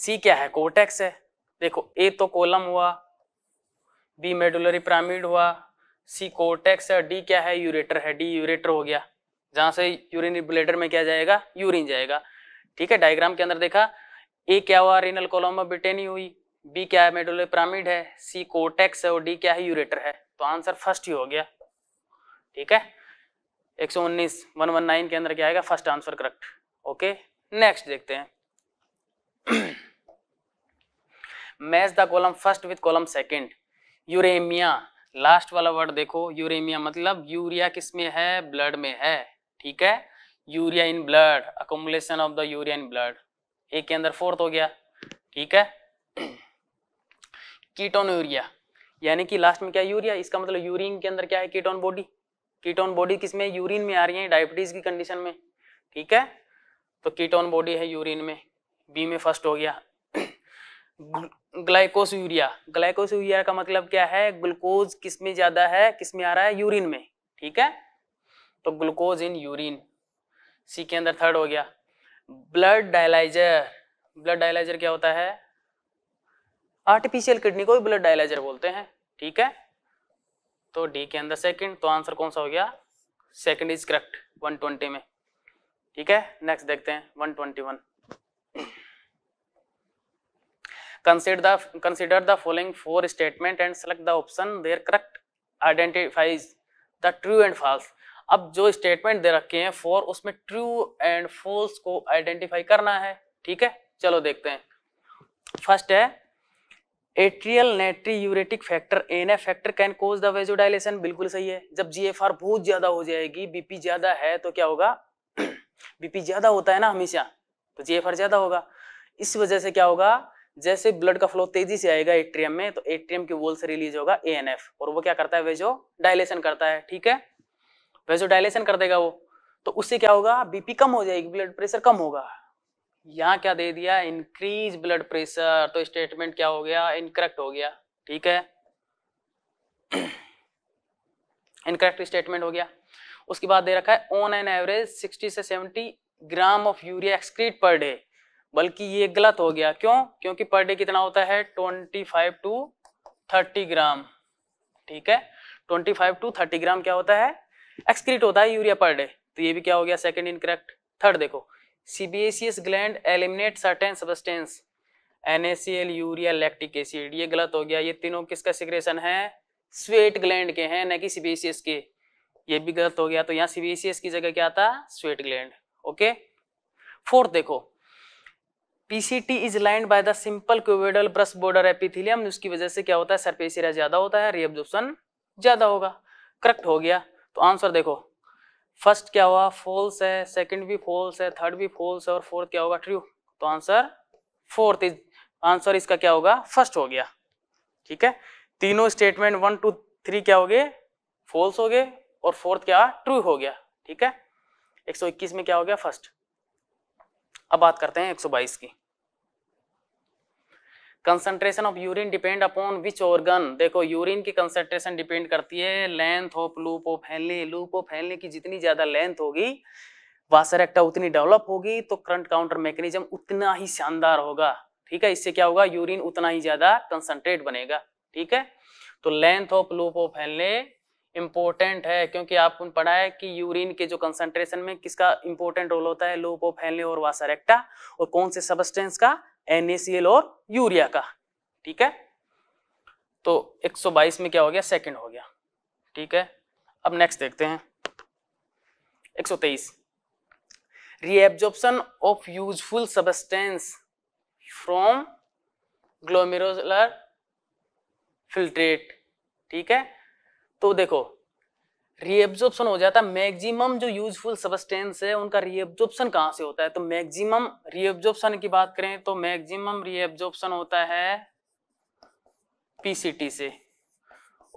सी क्या है कोटेक्स है देखो ए तो कोलम हुआ बी मेडुलरी पिरामिड हुआ सी कोटेक्स है डी क्या है यूरेटर है डी यूरेटर हो गया जहां से यूरिन ब्लेडर में क्या जाएगा यूरिन जाएगा ठीक है डायग्राम के अंदर देखा ए क्या हुआ रिनल कोलम ब्रिटेनी हुई बी क्या है मेडोले पिरामिड है सी कोटेक्स है और डी क्या है यूरेटर है तो आंसर फर्स्ट ही हो गया ठीक है 119 119 के अंदर क्या आएगा first answer correct okay next देखते हैं match the column first with column second uraemia last वाला वर्ड देखो यूरेमिया मतलब यूरिया किस में है ब्लड में है ठीक है urea in blood accumulation of the urea in blood एक के अंदर फोर्थ हो गया ठीक है कीटोन यूरिया यानी कि लास्ट में क्या यूरिया इसका मतलब यूरिन के अंदर क्या है कीटोन बॉडी कीटोन बॉडी किसमें यूरिन में आ रही है डायबिटीज की कंडीशन में ठीक है तो कीटोन बॉडी है यूरिन में बी में फर्स्ट हो गया ग्लाइकोस यूरिया ग्लाइकोस यूरिया का मतलब क्या है ग्लूकोज किस में ज्यादा है किस में आ रहा है यूरिन में ठीक है तो ग्लूकोज इन यूरिन सी के अंदर थर्ड हो गया ब्लड डायलाइजर ब्लड डायलाइजर क्या होता है आर्टिफिशियल किडनी को भी ब्लड डायलाइजर बोलते हैं ठीक है तो डी के अंदर सेकंड तो आंसर कौन सा हो गया सेकंड इज करेक्ट 120 में ठीक है नेक्स्ट देखते हैं 121 twenty one consider consider the following four statement and select the option their correct identifies the true and false अब जो स्टेटमेंट दे रखे हैं फोर उसमें ट्रू एंड फॉल्स को आइडेंटिफाई करना है ठीक है चलो देखते हैं फर्स्ट है atrial natriuretic factor an factor can cause the vasodilation बिल्कुल सही है जब जीएफआर बहुत ज्यादा हो जाएगी बीपी ज्यादा है तो क्या होगा बीपी ज्यादा होता है ना हमेशा तो आर ज्यादा होगा इस वजह से क्या होगा जैसे ब्लड का फ्लो तेजी से आएगा एट्रियम में तो एट्रियम की वॉल से रिलीज होगा ए और वो क्या करता है वेजो डायलेशन करता है ठीक है वेजो डायलेशन कर देगा वो तो उससे क्या होगा बीपी कम हो जाएगी ब्लड प्रेशर कम होगा यहाँ क्या दे दिया इंक्रीज ब्लड प्रेशर तो स्टेटमेंट क्या हो गया इनकरेक्ट हो गया ठीक है इनकरेक्ट स्टेटमेंट हो गया उसके बाद दे रखा है ऑन एन एवरेज 60 से 70 gram of urea excrete per day बल्कि ये गलत हो गया क्यों क्योंकि पर डे कितना होता है 25 टू 30 ग्राम ठीक है 25 टू 30 ग्राम क्या होता है एक्सक्रीट होता है यूरिया पर डे तो ये भी क्या हो गया सेकेंड इनकरेक्ट थर्ड देखो sebaceous gland eliminate certain substance NaCl urea lactic acid ये गलत हो गया ये तीनों किसका सिग्रेशन है स्वेट ग्लैंड के हैं न कि सीबीएसीएस e के ये भी गलत हो गया तो यहाँ सीबीएसीएस e की जगह क्या आता स्वेट ग्लैंड ओके फोर्थ देखो PCT is lined by the simple cuboidal brush border epithelium उसकी वजह से क्या होता है सरपेसिरा ज्यादा होता है रीअब्जॉर्प्शन ज्यादा होगा करेक्ट हो गया तो आंसर देखो फर्स्ट क्या हुआ फॉल्स है सेकंड भी फॉल्स है थर्ड भी फॉल्स है और फोर्थ क्या होगा ट्रू तो आंसर फोर्थ इज आंसर इसका क्या होगा फर्स्ट हो गया ठीक है तीनों स्टेटमेंट वन टू थ्री क्या हो गए फॉल्स हो गए और फोर्थ क्या ट्रू हो गया ठीक है 121 में क्या हो गया फर्स्ट अब बात करते हैं 122 की concentration of urine depend upon which organ देखो यूरिन की कंसंट्रेशन डिपेंड करती है length of loop of Henle loop of Henle की जितनी ज्यादा लेंथ होगी वासरेक्टा उतनी डेवलप होगी तो करंट काउंटर मैकेनिज्म उतना ही शानदार होगा ठीक है इससे क्या होगा यूरिन उतना ही ज्यादा कंसंट्रेट बनेगा ठीक है तो length of loop of Henle important है क्योंकि आपको पढ़ा है कि यूरिन के जो कंसंट्रेशन में किसका इंपॉर्टेंट रोल होता है लूप ऑफ हेनले और वासरेक्टा और कौन से सबस्टेंस का NaCl और यूरिया का ठीक है तो 122 में क्या हो गया सेकंड हो गया ठीक है अब नेक्स्ट देखते हैं 123 reabsorption of useful substance from glomerular filtrate ठीक है तो देखो रीएब्जॉर्प्शन हो जाता है मैक्सिमम जो यूजफुल सबस्टेंस है उनका रीएब्जॉर्प्शन कहाँ से होता है तो मैक्सिमम रीएब्जॉर्प्शन की बात करें तो मैक्सिमम रीएब्जॉर्प्शन होता है पीसीटी से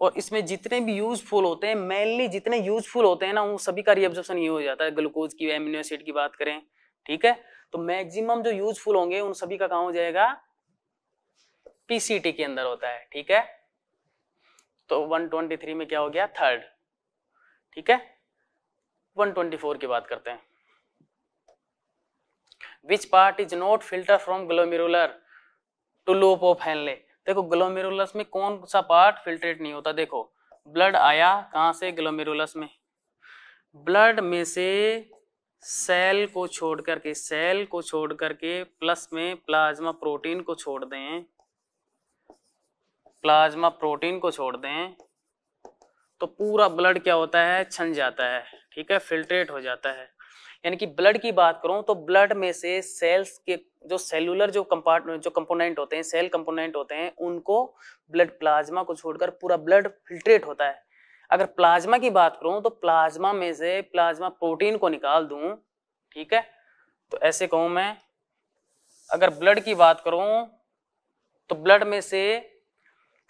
और इसमें जितने भी यूजफुल होते हैं मेनली जितने यूजफुल होते हैं ना उन सभी का रीएब्जॉर्प्शन ये हो जाता है ग्लूकोज की एमिनो एसिड की बात करें ठीक है तो मैक्सिमम जो यूजफुल होंगे उन सभी का कहाँ हो जाएगा पीसीटी के अंदर होता है ठीक है तो 123 में क्या हो गया थर्ड ठीक है 124 की बात करते हैं which part is not filter from glomerular to loop of Henle देखो ग्लोमेरुलस में कौन सा पार्ट फिल्ट्रेट नहीं होता देखो ब्लड आया कहा से ग्लोमेरुलस में ब्लड में से सेल को छोड़ करके सेल को छोड़ करके प्लस में प्लाज्मा प्रोटीन को छोड़ दें प्लाज्मा प्रोटीन को छोड़ दें तो पूरा ब्लड क्या होता है छन जाता है ठीक है फिल्ट्रेट हो जाता है यानी कि ब्लड की बात करूं तो ब्लड में से सेल्स के जो सेलुलर जो कंपार्टमेंट जो कंपोनेंट होते हैं सेल कंपोनेंट होते हैं उनको ब्लड प्लाज्मा को छोड़कर पूरा ब्लड फिल्ट्रेट होता है अगर प्लाज्मा की बात करूं तो प्लाज्मा में से प्लाज्मा प्रोटीन को निकाल दूं ठीक है तो ऐसे कहूं मैं अगर ब्लड की बात करूं तो ब्लड में से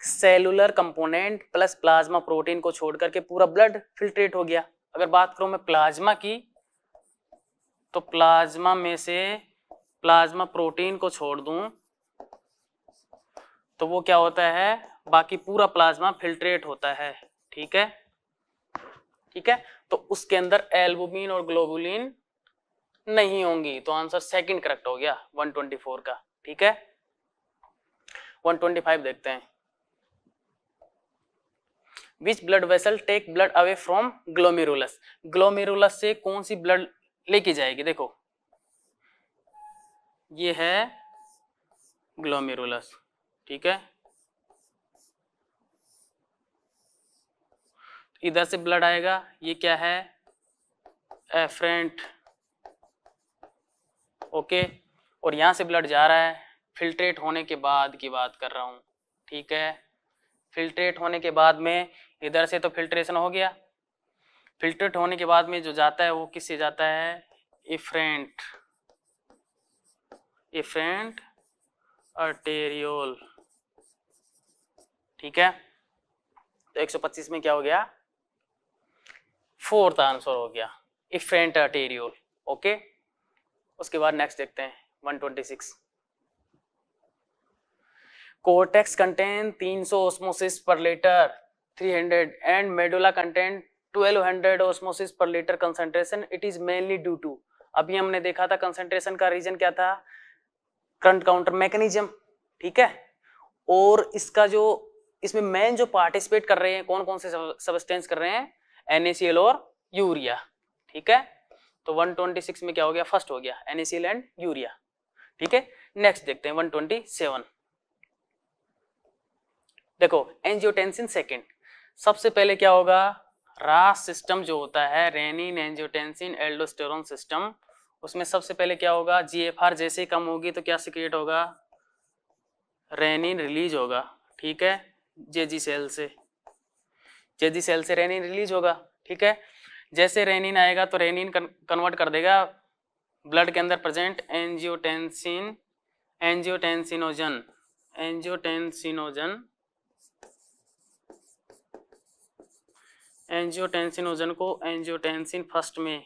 cellular component plus plasma protein को छोड़ करके पूरा ब्लड फिल्ट्रेट हो गया अगर बात करूं मैं प्लाज्मा की तो प्लाज्मा में से प्लाज्मा प्रोटीन को छोड़ दूं तो वो क्या होता है बाकी पूरा प्लाज्मा फिल्ट्रेट होता है ठीक है ठीक है तो उसके अंदर एल्बुमिन और ग्लोबुलिन नहीं होंगी तो आंसर सेकंड करेक्ट हो गया 124 का ठीक है 125 देखते हैं which blood vessel take blood away from glomerulus glomerulus से कौन सी ब्लड लेके जाएगी देखो ये है ग्लोमेरुलस ठीक है इधर से ब्लड आएगा ये क्या है एफ्रेंट ओके और यहां से ब्लड जा रहा है फिल्ट्रेट होने के बाद की बात कर रहा हूं ठीक है फिल्ट्रेट होने के बाद में इधर से तो फिल्ट्रेशन हो गया फिल्ट्रेट होने के बाद में जो जाता है वो किससे जाता है इफ्रेंट इफ्रेंट अर्टेरियोल ठीक है तो 125 में क्या हो गया फोर्थ आंसर हो गया इफ्रेंट अर्टेरियोल ओके उसके बाद नेक्स्ट देखते हैं 126 कोर्टेक्स कंटेन सौ osmosis per litre 300 and medulla contain 1200 osmosis per liter concentration it is mainly due to अभी हमने देखा था कंसेंट्रेशन का रीजन क्या था करंट काउंटर मैकेनिज्म ठीक है और इसका जो इसमें मेन जो पार्टिसिपेट कर रहे हैं कौन कौन से सबस्टेंस कर रहे हैं एनएसीएल और यूरिया ठीक है तो 126 में क्या हो गया फर्स्ट हो गया एनएसीएल एंड यूरिया ठीक है नेक्स्ट देखते हैं 127 देखो एंजियोटेंसिन सेकेंड सबसे पहले क्या होगा रास सिस्टम जो होता है रेनिन एंजियोटेंसिन एल्डोस्टेरोन सिस्टम उसमें सबसे पहले क्या होगा जीएफआर जैसे ही कम होगी तो क्या सिक्रिएट होगा रेनिन रिलीज होगा ठीक है जेजी सेल से जेजी सेल से रेनिन रिलीज होगा ठीक है जैसे रेनिन आएगा तो रेनिन कन्वर्ट कर देगा ब्लड के अंदर present angiotensin angiotensinogen angiotensinogen angiotensinogen को एंजियोटेंसिन फर्स्ट में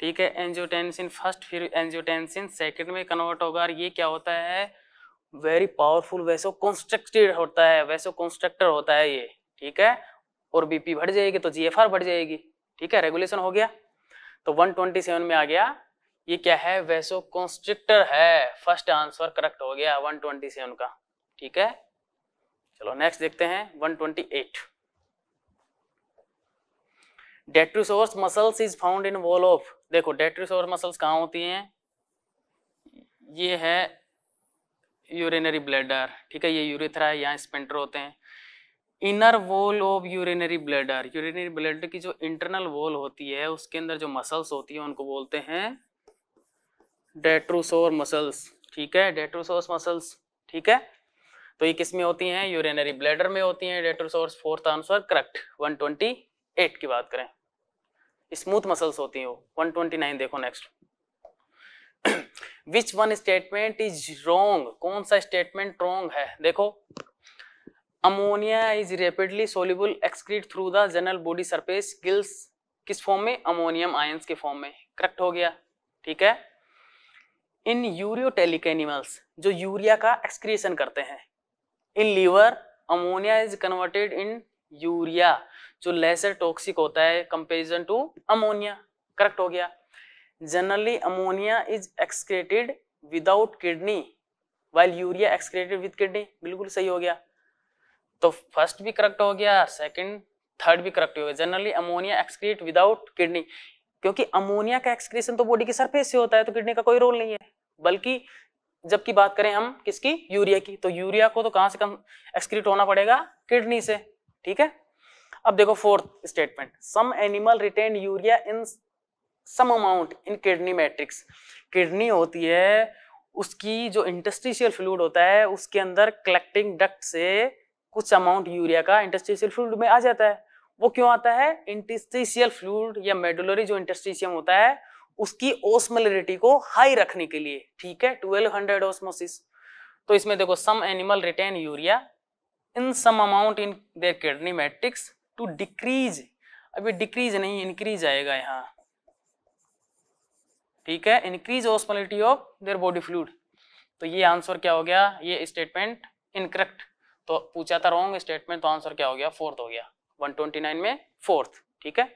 ठीक है एंजियोटेंसिन फर्स्ट फिर एंजियोटेंसिन सेकंड में कन्वर्ट होगा और ये क्या होता है वेरी पावरफुल वैसो कॉन्स्ट्रक्टेड होता है वैसो कॉन्स्ट्रक्टर होता है ये ठीक है और बीपी बढ़ जाएगी तो आर बढ़ जाएगी ठीक है रेगुलेशन हो गया तो 127 में आ गया ये क्या है वैसो कॉन्स्ट्रिक्टर है फर्स्ट आंसर करेक्ट हो गया सेवन का ठीक है चलो नेक्स्ट देखते हैं eight detrusor muscles is found in wall of देखो डेट्रोसोर्स मसल्स कहाँ होती हैं ये है यूरिनरी ब्लैडर ठीक है ये यूरिथ्रा है यहाँ स्पेंटर होते हैं inner wall of urinary bladder urinary bladder की जो इंटरनल वॉल होती है उसके अंदर जो मसल्स होती है उनको बोलते हैं डेट्रोसोर मसल्स ठीक है डेट्रोसोर्स मसल्स ठीक है तो ये किस में होती हैं यूरिनरी ब्लैडर में होती हैं डेट्रोसोर्स फोर्थ आंसर करेक्ट 128 की बात करें स्मूथ मसल्स होती हैं वो 129 देखो next which one statement is wrong कौन सा स्टेटमेंट रोंग है देखो ammonia is rapidly soluble excrete through the general body surface gills किस फॉर्म में अमोनियम आयंस के फॉर्म में करेक्ट हो गया ठीक है इन यूरियोटेलिक एनिमल्स जो यूरिया का एक्सक्रीशन करते हैं in liver ammonia is converted in urea जो लेसर टॉक्सिक होता है कंपेरिजन टू अमोनिया करेक्ट हो गया generally ammonia is एक्सक्रेटेड without kidney while urea excreted with kidney बिल्कुल सही हो गया तो फर्स्ट भी करेक्ट हो गया सेकंड थर्ड भी करेक्ट हो गया generally ammonia excrete without kidney क्योंकि अमोनिया का एक्सक्रीशन तो बॉडी के सरफेस से होता है तो किडनी का कोई रोल नहीं है बल्कि जबकि बात करें हम किसकी यूरिया की तो यूरिया को तो कहाँ से कम एक्सक्रीट होना पड़ेगा किडनी से ठीक है अब देखो fourth statement some animal retain urea in some amount in kidney matrix kidney होती है उसकी जो इंटस्टिशियल फ्लूड होता है उसके अंदर कलेक्टिंग डक्ट से कुछ अमाउंट यूरिया का इंटस्टिशियल फ्लूड में आ जाता है वो क्यों आता है इंटस्टिशियल फ्लूड या मेडुलरी जो इंटस्टिशियम होता है उसकी ओस्मोलिटी को हाई रखने के लिए ठीक है 1200 ओसमोसिस तो इसमें देखो some animal retain urea in some amount in their kidney matrix to decrease अभी डिक्रीज नहीं इंक्रीज आएगा यहाँ ठीक है increase osmolality of their body fluid तो ये आंसर क्या हो गया ये स्टेटमेंट इनकरेक्ट तो पूछा था रॉन्ग स्टेटमेंट तो आंसर क्या हो गया फोर्थ हो गया 129 में फोर्थ ठीक है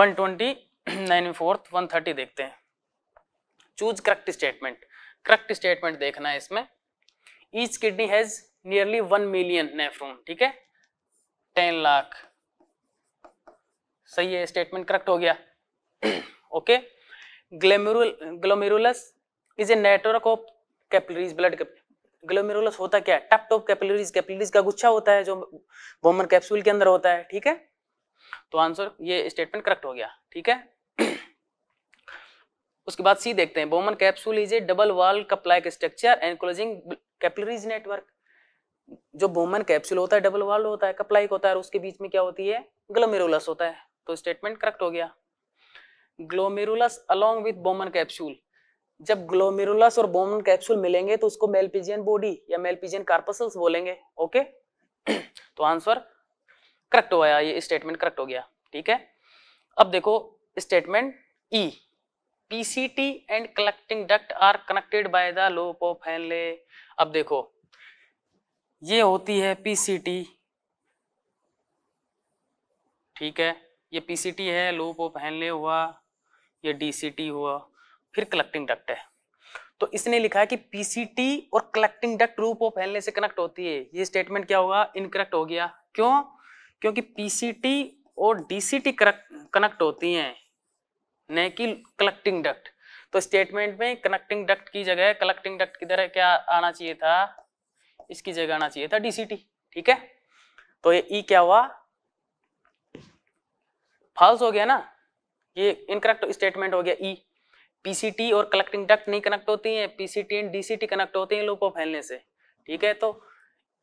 129 में फोर्थ 130 देखते हैं choose correct statement correct statement देखना है इसमें each kidney has nearly one million nephron ठीक है टेन लाख सही है स्टेटमेंट करेक्ट हो गया okay glomerulus is a network of capillaries blood glomerulus होता क्या है टप टॉप कैपिलरीज कैपिलरीज का गुच्छा होता है जो बोमन कैप्सूल के अंदर होता है ठीक है तो आंसर ये स्टेटमेंट करेक्ट हो गया ठीक है उसके बाद सी देखते हैं Bowman capsule is a double wall like structure and closing capillaries network जो बोमन कैप्सूल होता है डबल वाल्व होता है कपलाइक होता है और उसके बीच में क्या होती है ग्लोमेरुलस होता है तो स्टेटमेंट करेक्ट हो गया glomerulus along with Bowman capsule जब ग्लोमेरुलस और बोमन कैप्सूल मिलेंगे तो उसको मेलपिजियन बॉडी या मेलपिजियन कार्पसल्स बोलेंगे ओके तो आंसर करेक्ट हो गया ये स्टेटमेंट करेक्ट हो गया ठीक है अब देखो statement E PCT and collecting duct are connected by the loop of Henle अब देखो ये होती है पीसीटी ठीक है ये पीसीटी है लूप ऑफ हेनले हुआ ये डीसीटी हुआ फिर कलेक्टिंग डक्ट है तो इसने लिखा है कि पीसीटी और collecting duct loop of Henle से कनेक्ट होती है ये स्टेटमेंट क्या होगा इनकरेक्ट हो गया क्यों क्योंकि पीसीटी और डीसीटी कनेक्ट होती हैं न कि कलेक्टिंग डक्ट तो स्टेटमेंट में कनेक्टिंग डक्ट की जगह कलेक्टिंग डक्ट की तरह क्या आना चाहिए था इसकी जगह आना चाहिए था डीसी ठीक है तो ये ई e क्या हुआ फॉल्स हो गया ना ये इनकरेक्ट स्टेटमेंट हो गया ई e. पीसीटी और कलेक्टिंग डक्ट नहीं कनेक्ट होती है पीसीटी एंड डीसीटी कनेक्ट होते हैं लोगों को फैलने से ठीक है तो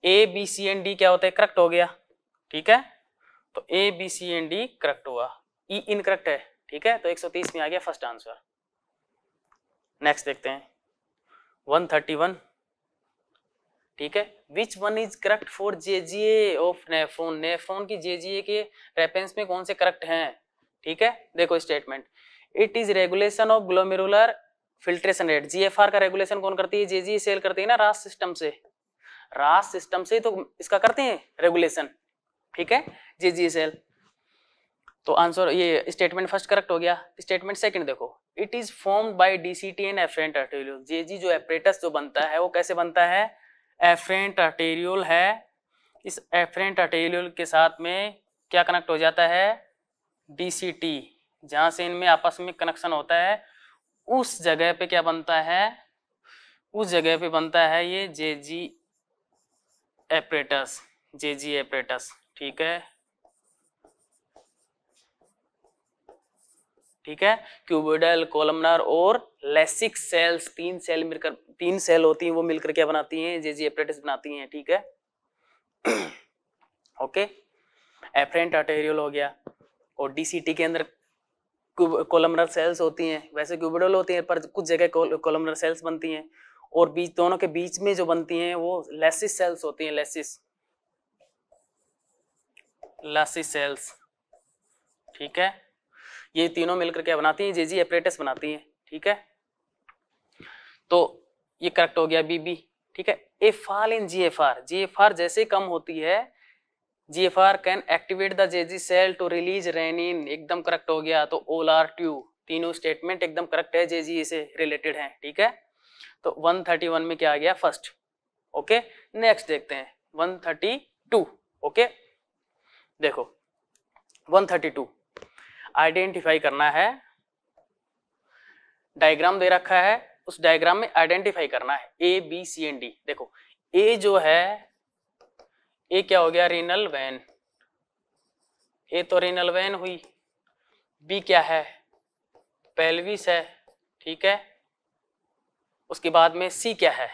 A B C and D क्या होता है करेक्ट हो गया ठीक है तो A B C and D correct हुआ ई e इनकरेक्ट है ठीक है तो 130 में आ गया फर्स्ट आंसर नेक्स्ट देखते हैं 131 ठीक है which one is correct for JGA of nephron nephron की जेजीए के रेफरेंस में कौन से करेक्ट हैं ठीक है देखो statement it is regulation of glomerular filtration rate GFR का रेगुलेशन कौन करती है जेजीए सेल करती है ना रास सिस्टम से रास सिस्टम से तो इसका करते हैं रेगुलेशन ठीक है जेजीए सेल तो आंसर ये स्टेटमेंट फर्स्ट करेक्ट हो गया स्टेटमेंट सेकंड देखो it is form by DCT and afferent J JG जो एपरेटस जो बनता है वो कैसे बनता है एफरेंट अटेरियल है इस एफरेंट अटेरियल के साथ में क्या कनेक्ट हो जाता है डीसीटी जहाँ से इनमें आपस में कनेक्शन होता है उस जगह पे क्या बनता है उस जगह पे बनता है ये जे जी एपरेटस जे जी एपरेटस ठीक है ठीक है क्यूबोडल कोलमनार और लेसिक सेल्स तीन सेल मिलकर तीन सेल होती हैं वो मिलकर क्या बनाती हैं जे जी एपरेटिस बनाती हैं ठीक है ओके एफरेंट आर्टेरियल हो गया और डीसीटी के अंदर कोलमरल सेल्स होती हैं वैसे क्यूबिडल होती हैं पर कुछ जगह कोलमरल सेल्स बनती हैं और बीच दोनों के बीच में जो बनती हैं वो लेसिस सेल्स होती हैं लेसिस लेसिस सेल्स ठीक है ये तीनों मिलकर क्या बनाती हैं जे जी एपरेटिस बनाती हैं ठीक है तो ये करेक्ट हो गया बी बी ठीक है A R in G F R G F R जैसे कम होती है G F R can activate the JG cell to release renin एकदम करेक्ट हो गया तो ओल आर ट्यू तीनों स्टेटमेंट एकदम करेक्ट है जेजी से रिलेटेड है ठीक है तो 131 में क्या आ गया फर्स्ट ओके नेक्स्ट देखते हैं 132 ओके देखो 132 आइडेंटिफाई करना है डायग्राम दे रखा है उस डायग्राम में आइडेंटिफाई करना है A B C and D देखो ए जो है ए क्या हो गया रिनल वैन ए तो रिनल वैन हुई बी क्या है पेल्विस है ठीक है उसके बाद में सी क्या है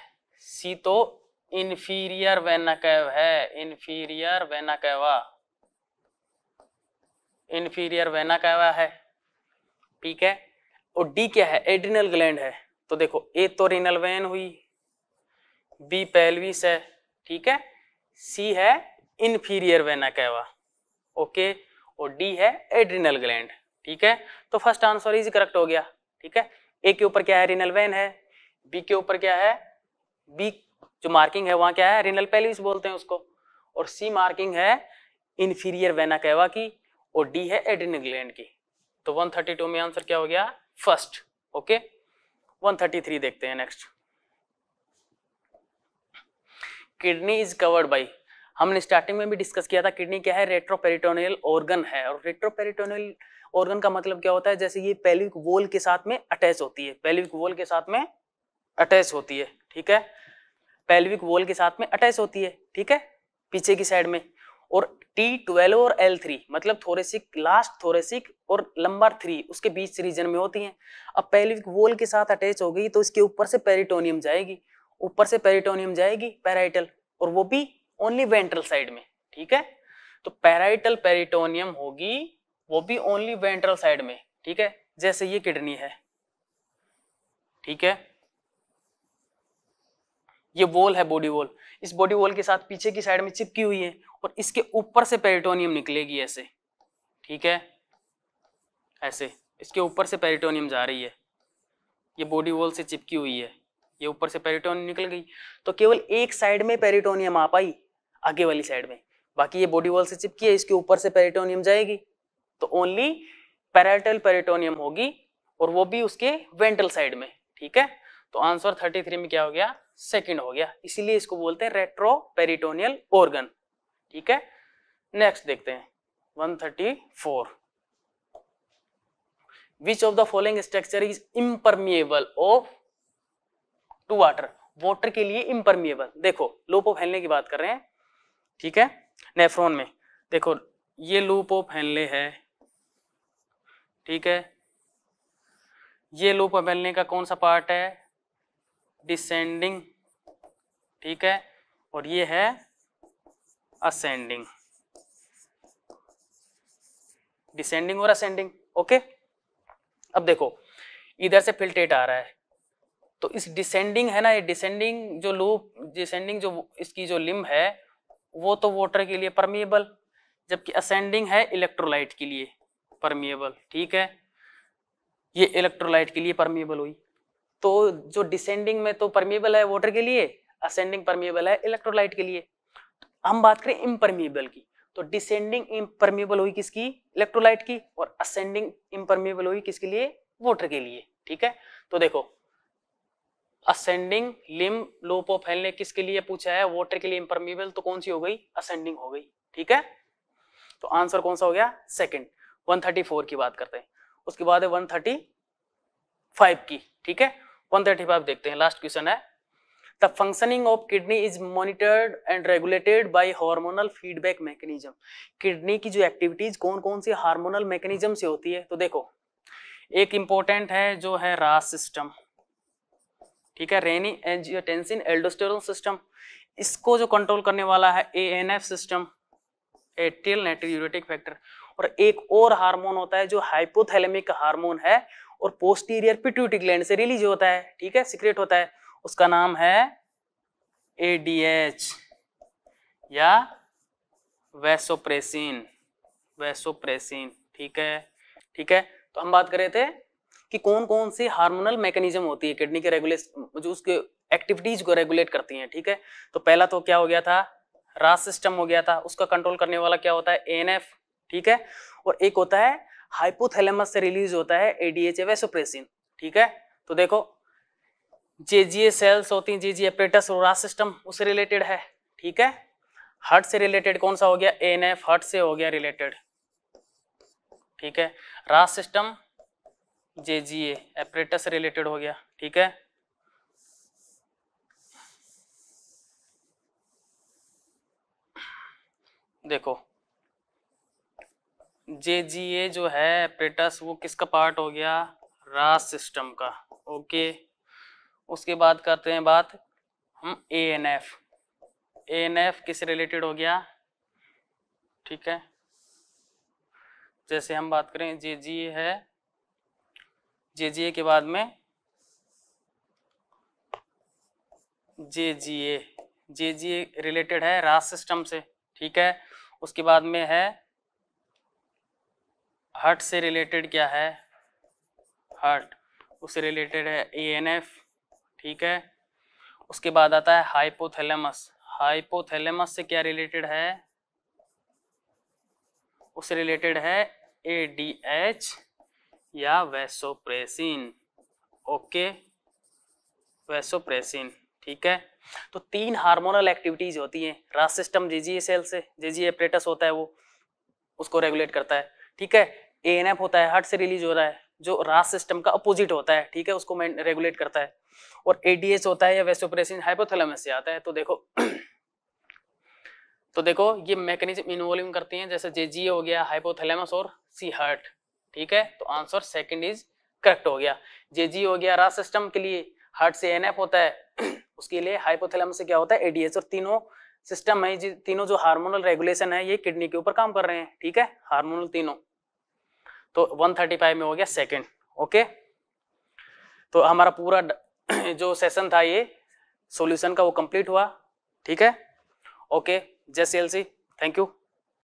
सी तो इन्फीरियर वेनाकैव है इन्फीरियर वेनाकैवा इन्फीरियर वेनाकैवा है ठीक है और डी क्या है एड्रिनल ग्लैंड है तो देखो ए तो रिनल वैन हुई बी पेल्विस है ठीक है सी है इनफीरियर वेना कैवा ओके और डी है एड्रिनल ग्लैंड ठीक है तो फर्स्ट आंसर इज करेक्ट हो गया ठीक है ए के ऊपर क्या है रिनल वेन है बी के ऊपर क्या है बी जो मार्किंग है वहां क्या है रिनल पेल्विस बोलते हैं उसको और सी मार्किंग है इनफीरियर वेना कैवा की और डी है एड्रिनल ग्लैंड की तो 132 में आंसर क्या हो गया फर्स्ट ओके okay? 133 देखते हैं next kidney is covered by हमने स्टार्टिंग में भी डिस्कस किया था किडनी क्या है रेट्रोपेरिटोनियल ऑर्गन है और रेट्रोपेरिटोनियल ऑर्गन का मतलब क्या होता है जैसे ये पेल्विक वॉल के साथ में अटैच होती है पेल्विक वॉल के साथ में अटैच होती है ठीक है पेल्विक वॉल के साथ में अटैच होती है ठीक है पीछे की साइड में और टी ट्वेल्व और एल थ्री मतलब थोरेसिक लास्ट थोरेसिक और लंबर थ्री उसके बीच रीजन में होती हैं अब पेल्विक वॉल के साथ अटैच हो गई तो इसके ऊपर से पेरिटोनियम जाएगी ऊपर से पेरिटोनियम जाएगी पैराइटल और वो भी ओनली वेंट्रल साइड में ठीक है तो पैराइटल पेरिटोनियम होगी वो भी ओनली वेंट्रल साइड में ठीक है जैसे ये किडनी है ठीक है ये वॉल है बॉडी वॉल इस बॉडी वॉल के साथ पीछे की साइड में चिपकी हुई है और इसके ऊपर से पेरिटोनियम निकलेगी ऐसे ठीक है ऐसे इसके ऊपर से पेरिटोनियम जा रही है ये बॉडी वॉल से चिपकी हुई है ये ऊपर से पेरिटोनियम निकल गई तो केवल एक साइड में पेरिटोनियम आ पाई आगे वाली साइड में बाकी ये बॉडी वॉल से चिपकी है इसके ऊपर से पेरिटोनियम जाएगी तो ओनली पैराटल पेरिटोनियम होगी और वो भी उसके वेंटल साइड में ठीक है तो आंसर 33 में क्या हो गया सेकंड हो गया इसीलिए इसको बोलते हैं रेट्रो पेरिटोनियल ऑर्गन ठीक है नेक्स्ट देखते हैं 134 which of the following structure is impermeable of to water water के लिए इम्परमिएबल देखो लूप ऑफ हेनले की बात कर रहे हैं ठीक है नेफ्रॉन में देखो ये लूप ऑफ हेनले है ठीक है ये लूप ऑफ हेनले का कौन सा पार्ट है डिसेंडिंग ठीक है और ये है असेंडिंग डिसेंडिंग और असेंडिंग ओके अब देखो इधर से फिल्टेट आ रहा है तो इस डिसेंडिंग है ना ये डिसेंडिंग जो लूप डिसेंडिंग जो इसकी जो लिम है वो तो वाटर के लिए परमिएबल जबकि असेंडिंग है इलेक्ट्रोलाइट के लिए परमिएबल ठीक है ये इलेक्ट्रोलाइट के लिए परमिएबल हुई तो जो डिसेंडिंग में तो परमिएबल है वाटर के लिए असेंडिंग परमिएबल है इलेक्ट्रोलाइट के लिए हम बात करें इम्परमिएबल की तो डिसेंडिंग इम्परमिएबल हुई किसकी इलेक्ट्रोलाइट की और असेंडिंग इम्परमिएबल हुई किसके लिए वोटर के लिए ठीक है तो देखो असेंडिंग लिम लोपो फैलने किसके लिए पूछा है वोटर के लिए इम्परमिएबल तो कौन सी हो गई असेंडिंग हो गई ठीक है तो आंसर कौन सा हो गया थर्टी फोर की बात करते हैं उसके बाद है फाइव की ठीक है फाइव देखते हैं लास्ट क्वेश्चन है the functioning of kidney is monitored and regulated by hormonal feedback mechanism kidney की जो एक्टिविटीज कौन कौन सी हार्मोनल मैकेनिज्म से होती है तो देखो एक इंपॉर्टेंट है जो है रास सिस्टम ठीक है रेनी एंजियोटेंसिन एल्डोस्टेरोन सिस्टम इसको जो कंट्रोल करने वाला है A N F system atrial natriuretic factor और एक और हार्मोन होता है जो हाइपोथैलेमिक हार्मोन है और पोस्टीरियर पिट्यूटरी ग्लैंड से रिलीज होता है ठीक है सीक्रेट होता है उसका नाम है एडीएच या वैसोप्रेसिन वैसोप्रेसिन ठीक है ठीक है तो हम बात कर रहे थे कि कौन कौन सी हार्मोनल मैकेनिज्म होती है किडनी के रेगुलेट जो उसके एक्टिविटीज को रेगुलेट करती हैं ठीक है तो पहला तो क्या हो गया था रास सिस्टम हो गया था उसका कंट्रोल करने वाला क्या होता है एएनएफ ठीक है और एक होता है हाइपोथैलेमस से रिलीज होता है एडीएच वैसोप्रेसिन ठीक है तो देखो जेजीए सेल्स होती हैं जी एपरेटस रोरा सिस्टम उससे रिलेटेड है ठीक है हर्ट से रिलेटेड कौन सा हो गया एन एफ हर्ट से हो गया रिलेटेड ठीक है रास सिस्टम जी एपरेटस रिलेटेड हो गया ठीक है देखो जेजीए जो है एपरेटस वो किसका पार्ट हो गया रास सिस्टम का ओके okay. उसके बाद करते हैं बात हम A N F A N F किस रिलेटेड हो गया ठीक है जैसे हम बात करें जे जी ए है जे जी के बाद में जे जी ए जे जी ए रिलेटेड है राज सिस्टम से ठीक है उसके बाद में है हर्ट से रिलेटेड क्या है हर्ट उससे रिलेटेड है ए एन एफ ठीक है उसके बाद आता है हाइपोथैलेमस हाइपोथैलेमस से क्या रिलेटेड है उससे रिलेटेड है एडीएच या वेसोप्रेसिन ओके वेसोप्रेसिन ठीक है तो तीन हार्मोनल एक्टिविटीज होती हैं रास सिस्टम जेजीए सेल से जेजीए एपरेटस होता है वो उसको रेगुलेट करता है ठीक है एएनएफ होता है हार्ट से रिलीज हो रहा है जो रास सिस्टम का अपोजिट होता है ठीक है उसको मैं रेगुलेट करता है और एडीएस होता है या वेस्टोपरेसिन हाइपोथैलेमस से आता है तो देखो तो देखो ये मैकेनिज्म इन्वॉल्व करती हैं जैसे जेजी हो गया हाइपोथैलेमस और सी हार्ट ठीक है तो आंसर सेकंड इज करेक्ट हो गया जेजी हो गया रास सिस्टम के लिए हार्ट से एनएफ होता है उसके लिए हाइपोथैलेमस से क्या होता है एडीएस और तीनों सिस्टम है तीनों जो हार्मोनल रेगुलेशन है ये किडनी के ऊपर काम कर रहे हैं ठीक है हार्मोनल तीनों तो 135 में हो गया सेकंड ओके तो हमारा पूरा जो सेशन था ये सॉल्यूशन का वो कंप्लीट हुआ ठीक है ओके जय सी थैंक यू